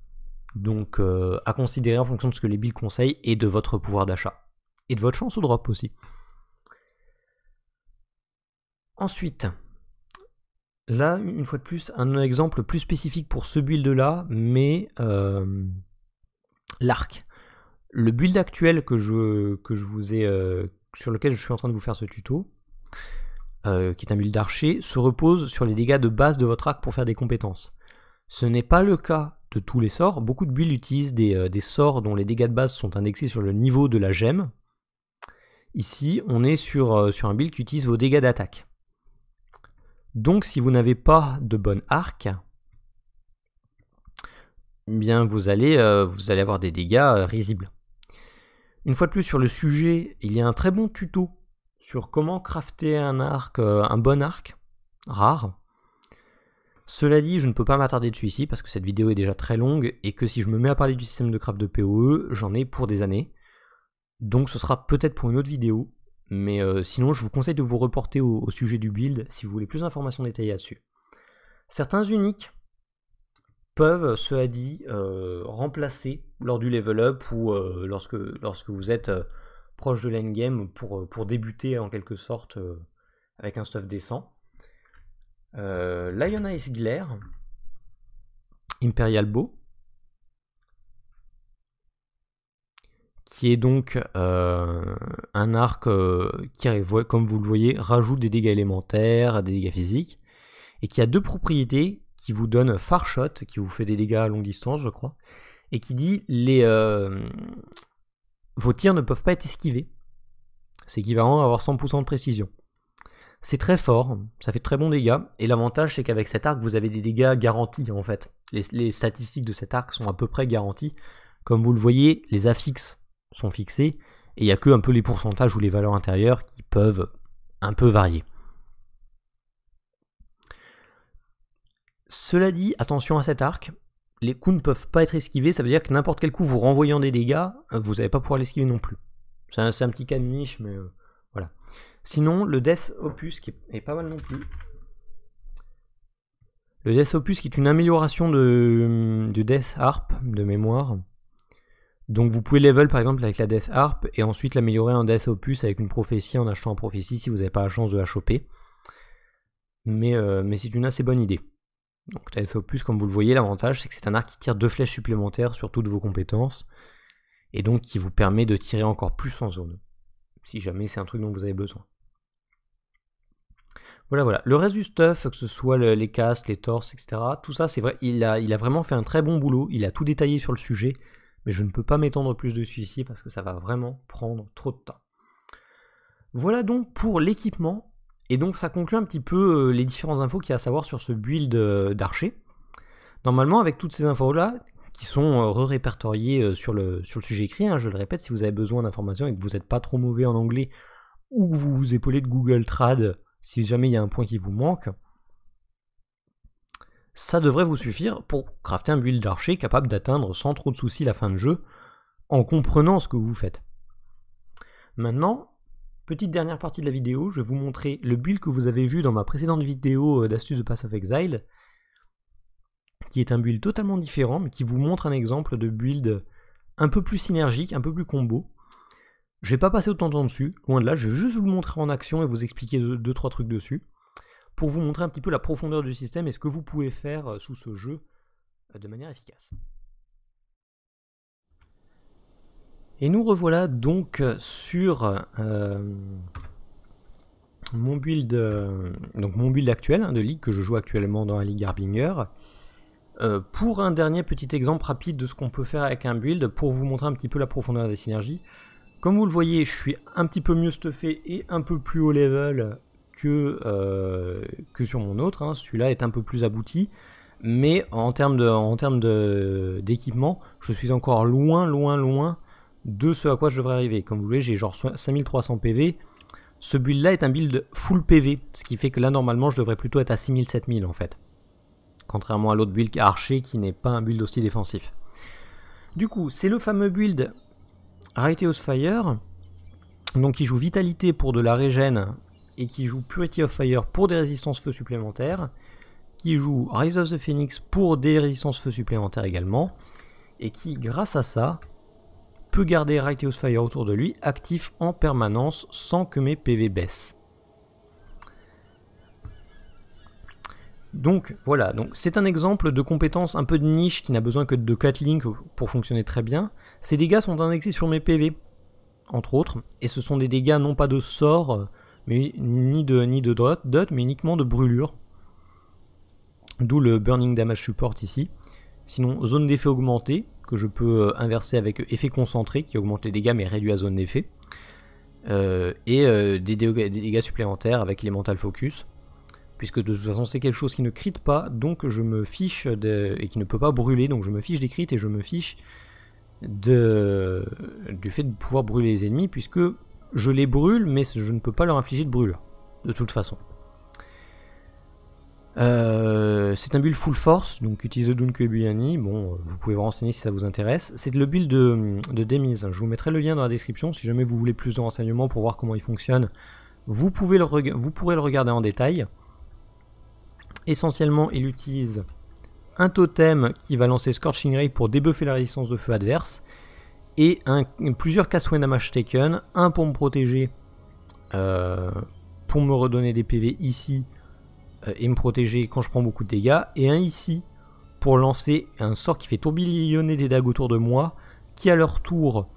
Donc euh, à considérer en fonction de ce que les billes conseillent et de votre pouvoir d'achat. Et de votre chance au drop aussi. Ensuite, là, une fois de plus, un exemple plus spécifique pour ce build-là, mais euh, l'arc. Le build actuel que je, que je vous ai, euh, sur lequel je suis en train de vous faire ce tuto, euh, qui est un build d'archer, se repose sur les dégâts de base de votre arc pour faire des compétences. Ce n'est pas le cas de tous les sorts. Beaucoup de builds utilisent des, sorts dont les dégâts de base sont indexés sur le niveau de la gemme. Ici, on est sur, sur un build qui utilise vos dégâts d'attaque. Donc si vous n'avez pas de bon arc, bien vous allez, euh, vous allez avoir des dégâts euh, risibles. Une fois de plus sur le sujet, il y a un très bon tuto sur comment crafter un arc, euh, un bon arc, rare. Cela dit, je ne peux pas m'attarder dessus ici parce que cette vidéo est déjà très longue et que si je me mets à parler du système de craft de PoE, j'en ai pour des années. Donc ce sera peut-être pour une autre vidéo, mais euh, sinon, je vous conseille de vous reporter au, sujet du build si vous voulez plus d'informations détaillées là-dessus. Certains uniques peuvent, cela dit, euh, remplacer lors du level up ou euh, lorsque, lorsque vous êtes proche de l'endgame pour, pour débuter en quelque sorte avec un stuff décent. Euh, Lion Ice Glare, Imperial Bow, qui est donc euh, un arc euh, qui, comme vous le voyez, rajoute des dégâts élémentaires, des dégâts physiques, et qui a deux propriétés qui vous donne Far Shot, qui vous fait des dégâts à longue distance, je crois, et qui dit les euh, vos tirs ne peuvent pas être esquivés. C'est équivalent à avoir 100% de précision. C'est très fort, ça fait très bons dégâts, et l'avantage c'est qu'avec cet arc vous avez des dégâts garantis en fait. Les, les statistiques de cet arc sont à peu près garanties. Comme vous le voyez, les affixes sont fixés et il n'y a que un peu les pourcentages ou les valeurs intérieures qui peuvent un peu varier. Cela dit, attention à cet arc, les coups ne peuvent pas être esquivés, ça veut dire que n'importe quel coup vous renvoyant des dégâts, vous n'allez pas pouvoir l'esquiver non plus. C'est un, petit cas de niche, mais euh, voilà. Sinon, le Death Opus, qui est, pas mal non plus. Le Death Opus, qui est une amélioration de, du Death Harp, de mémoire, donc vous pouvez level par exemple avec la Death Harp et ensuite l'améliorer en Death Opus avec une prophétie en achetant en prophétie si vous n'avez pas la chance de la choper. Mais, euh, mais c'est une assez bonne idée. Donc Death Opus, comme vous le voyez, l'avantage c'est que c'est un arc qui tire deux flèches supplémentaires sur toutes vos compétences et donc qui vous permet de tirer encore plus en zone si jamais c'est un truc dont vous avez besoin. Voilà, voilà. Le reste du stuff, que ce soit les casques, les torses, etc., tout ça, c'est vrai, il a vraiment fait un très bon boulot. Il a tout détaillé sur le sujet mais je ne peux pas m'étendre plus dessus ici parce que ça va vraiment prendre trop de temps. Voilà donc pour l'équipement, et donc ça conclut un petit peu euh, les différentes infos qu'il y a à savoir sur ce build euh, d'archer. Normalement avec toutes ces infos-là, qui sont euh, re répertoriées sur le, sur le sujet écrit, hein, je le répète, si vous avez besoin d'informations et que vous n'êtes pas trop mauvais en anglais, ou que vous vous épaulez de Google Trad si jamais il y a un point qui vous manque, ça devrait vous suffire pour crafter un build d'archer capable d'atteindre sans trop de soucis la fin de jeu en comprenant ce que vous faites. Maintenant, petite dernière partie de la vidéo, je vais vous montrer le build que vous avez vu dans ma précédente vidéo euh, d'astuces de Pass of Exile, qui est un build totalement différent, mais qui vous montre un exemple de build un peu plus synergique, un peu plus combo. Je vais pas passer autant de temps dessus, loin de là, je vais juste vous le montrer en action et vous expliquer 2-3 trucs dessus pour vous montrer un petit peu la profondeur du système et ce que vous pouvez faire euh, sous ce jeu euh, de manière efficace. Et nous revoilà donc euh, sur mon build donc mon build actuel hein, de ligue que je joue actuellement dans la ligue Harbinger. pour un dernier petit exemple rapide de ce qu'on peut faire avec un build pour vous montrer un petit peu la profondeur des synergies. Comme vous le voyez, je suis un petit peu mieux stuffé et un peu plus haut level que, euh, que sur mon autre. Hein. Celui-là est un peu plus abouti. Mais en termes de, en de, d'équipement, je suis encore loin, loin, loin de ce à quoi je devrais arriver. Comme vous voyez, j'ai genre 5300 PV. Ce build-là est un build full PV, ce qui fait que là, normalement, je devrais plutôt être à 6000-7000 en fait. Contrairement à l'autre build Archer qui n'est pas un build aussi défensif. Du coup, c'est le fameux build House Fire. Donc il joue Vitalité pour de la régène et qui joue Purity of Fire pour des résistances feu supplémentaires, qui joue Rise of the Phoenix pour des résistances feu supplémentaires également, et qui, grâce à ça, peut garder of Fire autour de lui actif en permanence sans que mes PV baissent. Donc voilà, donc c'est un exemple de compétence un peu de niche qui n'a besoin que de 4 links pour fonctionner très bien. Ces dégâts sont indexés sur mes PV, entre autres, et ce sont des dégâts non pas de sort, ni de ni de dot, mais uniquement de brûlure. D'où le burning damage support ici. Sinon, zone d'effet augmentée, que je peux euh, inverser avec effet concentré, qui augmente les dégâts mais réduit la zone d'effet. Euh, et euh, des, dégâts supplémentaires avec les mental focus. Puisque de toute façon c'est quelque chose qui ne crit pas, donc je me fiche et qui ne peut pas brûler, donc je me fiche des crits et je me fiche du fait de pouvoir brûler les ennemis, puisque je les brûle, mais je ne peux pas leur infliger de brûle, de toute façon. Euh, c'est un build full force, donc utilise Dun Buyani. Bon, euh, vous pouvez vous renseigner si ça vous intéresse. C'est le build de, de Demise. Je vous mettrai le lien dans la description si jamais vous voulez plus de renseignements pour voir comment il fonctionne. Vous, pouvez le vous pourrez le regarder en détail. Essentiellement, il utilise un totem qui va lancer Scorching Ray pour débuffer la résistance de feu adverse et un, plusieurs casse Damage Taken, un pour me protéger, euh, pour me redonner des PV ici euh, et me protéger quand je prends beaucoup de dégâts, et un ici pour lancer un sort qui fait tourbillonner des dagues autour de moi, qui à leur tour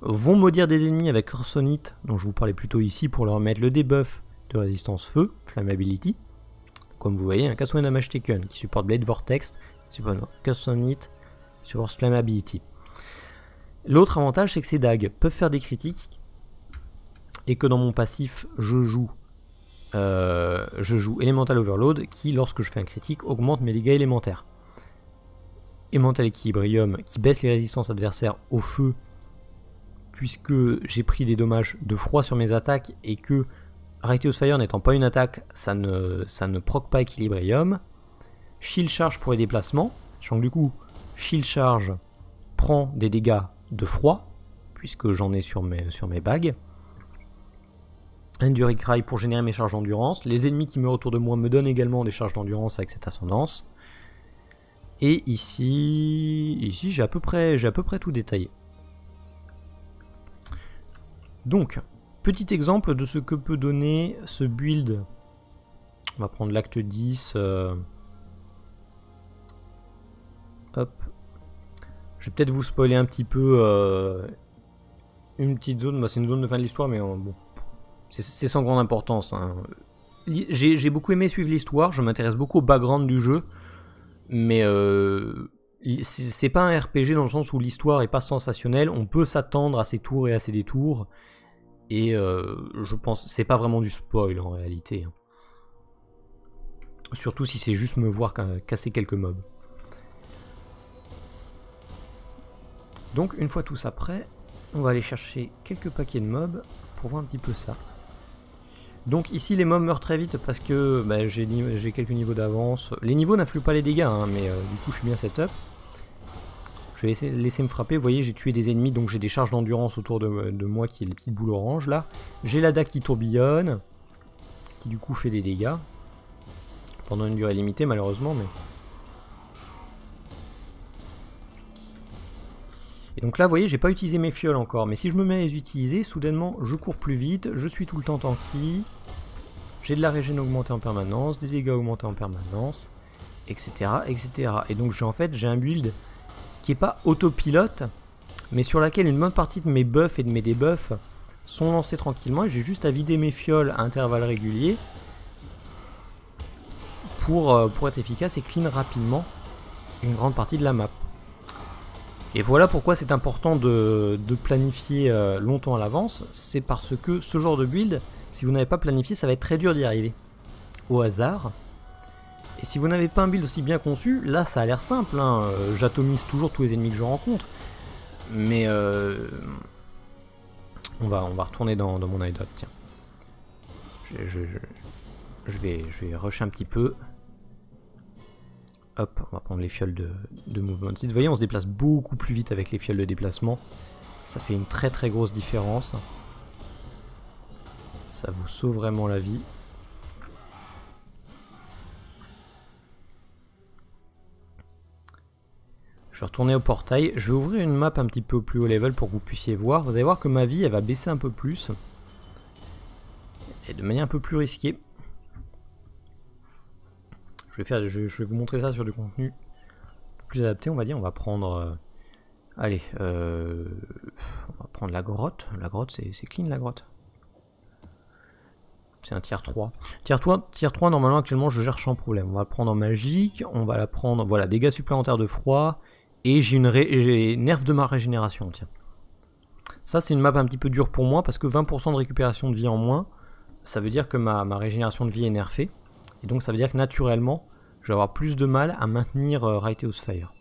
vont maudire des ennemis avec Ursonite, dont je vous parlais plutôt ici, pour leur mettre le debuff de résistance feu, Flammability. Comme vous voyez, un casse Damage Taken qui supporte Blade Vortex, supporte Ursonite, supporte Flammability. L'autre avantage, c'est que ces dagues peuvent faire des critiques et que dans mon passif, je joue, euh, je joue Elemental Overload qui, lorsque je fais un critique, augmente mes dégâts élémentaires. Elemental Equilibrium qui baisse les résistances adversaires au feu puisque j'ai pris des dommages de froid sur mes attaques et que of Fire n'étant pas une attaque, ça ne, ça ne proc pas Equilibrium. Shield Charge pour les déplacements, sachant du coup, Shield Charge prend des dégâts de froid, puisque j'en ai sur mes, sur mes bagues. Enduring Cry pour générer mes charges d'endurance. Les ennemis qui meurent autour de moi me donnent également des charges d'endurance avec cette ascendance. Et ici, ici j'ai à, peu près, à peu près tout détaillé. Donc, petit exemple de ce que peut donner ce build. On va prendre l'acte 10. Euh, hop, je vais peut-être vous spoiler un petit peu euh, une petite zone. Bah, c'est une zone de fin de l'histoire, mais euh, bon, c'est sans grande importance. Hein. J'ai beaucoup aimé suivre l'histoire. Je m'intéresse beaucoup au background du jeu, mais euh, c'est pas un RPG dans le sens où l'histoire est pas sensationnelle. On peut s'attendre à ses tours et à ses détours. Et je pense, c'est pas vraiment du spoil en réalité. Hein. Surtout si c'est juste me voir casser quelques mobs. Donc une fois tout ça prêt, on va aller chercher quelques paquets de mobs pour voir un petit peu ça. Donc ici les mobs meurent très vite parce que bah, j'ai quelques niveaux d'avance. Les niveaux n'influent pas les dégâts, hein, mais euh, du coup je suis bien setup. Je vais laisser, me frapper, vous voyez j'ai tué des ennemis, donc j'ai des charges d'endurance autour de, moi qui est les petites boules oranges là. J'ai la dac qui tourbillonne, qui du coup fait des dégâts. Pendant une durée limitée malheureusement, mais Et donc là, vous voyez, j'ai pas utilisé mes fioles encore, mais si je me mets à les utiliser, soudainement, je cours plus vite, je suis tout le temps tanky, j'ai de la régène augmentée en permanence, des dégâts augmentés en permanence, etc. etc. Et donc j'ai en fait j'ai un build qui est pas autopilote, mais sur laquelle une bonne partie de mes buffs et de mes debuffs sont lancés tranquillement, et j'ai juste à vider mes fioles à intervalles réguliers pour, euh, pour être efficace et clean rapidement une grande partie de la map. Et voilà pourquoi c'est important de, planifier euh, longtemps à l'avance, c'est parce que ce genre de build, si vous n'avez pas planifié, ça va être très dur d'y arriver. Au hasard. Et si vous n'avez pas un build aussi bien conçu, là ça a l'air simple, hein. euh, j'atomise toujours tous les ennemis que je rencontre. Mais euh, on, va, on va retourner dans, mon anecdote, tiens. Je, vais, je vais rusher un petit peu. Hop, on va prendre les fioles de, mouvement de Vous voyez, on se déplace beaucoup plus vite avec les fioles de déplacement. Ça fait une très très grosse différence. Ça vous sauve vraiment la vie. Je vais retourner au portail. Je vais ouvrir une map un petit peu plus haut level pour que vous puissiez voir. Vous allez voir que ma vie, elle va baisser un peu plus. Et de manière un peu plus risquée je vais, faire, je, vais vous montrer ça sur du contenu plus adapté, on va dire. On va prendre... Euh, allez, euh, on va prendre la grotte. La grotte, c'est clean la grotte. C'est un tier 3. Tier 3, 3, normalement, actuellement, je gère sans problème. On va le prendre en magique. On va la prendre... Voilà, dégâts supplémentaires de froid. Et j'ai une j'ai nerf de ma régénération, tiens. Ça, c'est une map un petit peu dure pour moi, parce que 20% de récupération de vie en moins, ça veut dire que ma, ma régénération de vie est nerfée. Et donc ça veut dire que naturellement, je vais avoir plus de mal à maintenir euh, Righteous Fire.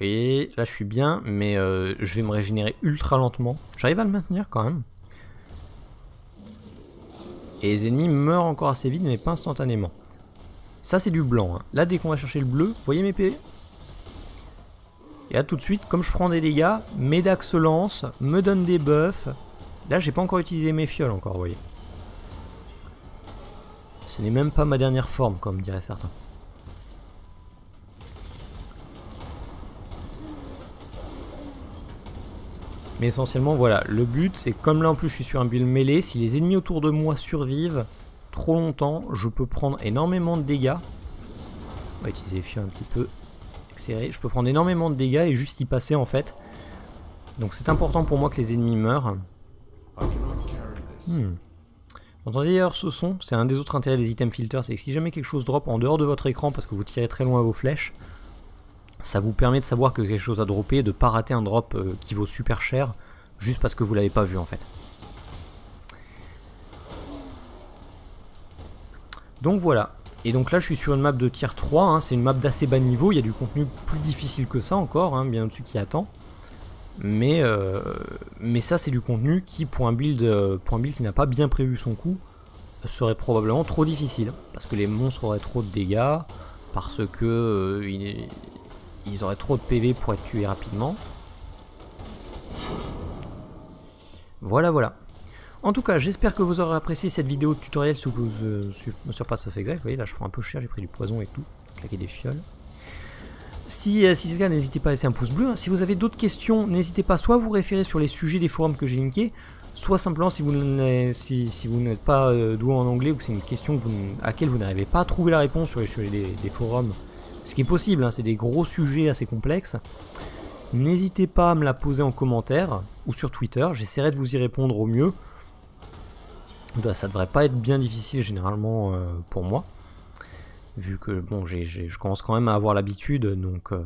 Oui, là je suis bien, mais euh, je vais me régénérer ultra lentement. J'arrive à le maintenir quand même. Et les ennemis meurent encore assez vite, mais pas instantanément. Ça c'est du blanc. Hein. Là dès qu'on va chercher le bleu, vous voyez mes, e? Et là tout de suite, comme je prends des dégâts, mes Dax se lancent, me donnent des buffs. Là j'ai pas encore utilisé mes fioles encore, vous voyez. Ce n'est même pas ma dernière forme, comme diraient certains. Mais essentiellement, voilà, le but, c'est comme là en plus je suis sur un build mêlé, si les ennemis autour de moi survivent trop longtemps, je peux prendre énormément de dégâts. On va utiliser les fioles un petit peu. Je peux prendre énormément de dégâts et juste y passer en fait. Donc c'est important pour moi que les ennemis meurent. Vous hmm. entendez d'ailleurs ce son C'est un des autres intérêts des items filters, c'est que si jamais quelque chose drop en dehors de votre écran parce que vous tirez très loin vos flèches, ça vous permet de savoir que quelque chose a droppé et de pas rater un drop euh, qui vaut super cher juste parce que vous l'avez pas vu en fait. Donc voilà, et donc là, je suis sur une map de tier 3, hein. c'est une map d'assez bas niveau, il y a du contenu plus difficile que ça encore, hein, bien au-dessus qui attend. Mais, euh, mais ça, c'est du contenu qui, euh, pour un build, qui n'a pas bien prévu son coup, serait probablement trop difficile. Parce que les monstres auraient trop de dégâts, parce que euh, ils auraient trop de PV pour être tués rapidement. Voilà, voilà. En tout cas, j'espère que vous aurez apprécié cette vidéo tutoriel euh, sur, euh, sur, Pass of Vous voyez, là, je prends un peu cher, j'ai pris du poison et tout. Claquer des fioles. Si, euh, si c'est le cas, n'hésitez pas à laisser un pouce bleu. Si vous avez d'autres questions, n'hésitez pas soit à vous référer sur les sujets des forums que j'ai linkés, soit simplement si vous n'êtes pas euh, doué en anglais ou que c'est une question à laquelle vous n'arrivez pas à trouver la réponse sur les forums, ce qui est possible, hein, c'est des gros sujets assez complexes. N'hésitez pas à me la poser en commentaire ou sur Twitter, j'essaierai de vous y répondre au mieux. Bah, ça devrait pas être bien difficile généralement euh, pour moi. Vu que bon, je commence quand même à avoir l'habitude, donc euh,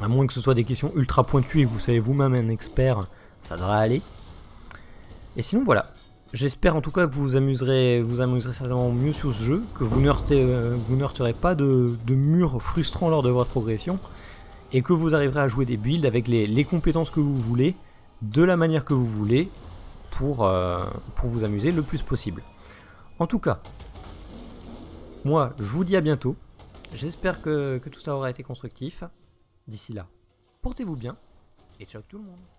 à moins que ce soit des questions ultra pointues et que vous savez vous-même un expert, ça devrait aller. Et sinon voilà. J'espère en tout cas que vous vous amuserez, vous amuserez certainement mieux sur ce jeu, que vous ne heurterez euh, pas de, murs frustrants lors de votre progression, et que vous arriverez à jouer des builds avec les compétences que vous voulez, de la manière que vous voulez, pour, euh, pour vous amuser le plus possible. En tout cas, moi, je vous dis à bientôt. J'espère que, que tout ça aura été constructif. D'ici là, portez-vous bien et ciao tout le monde.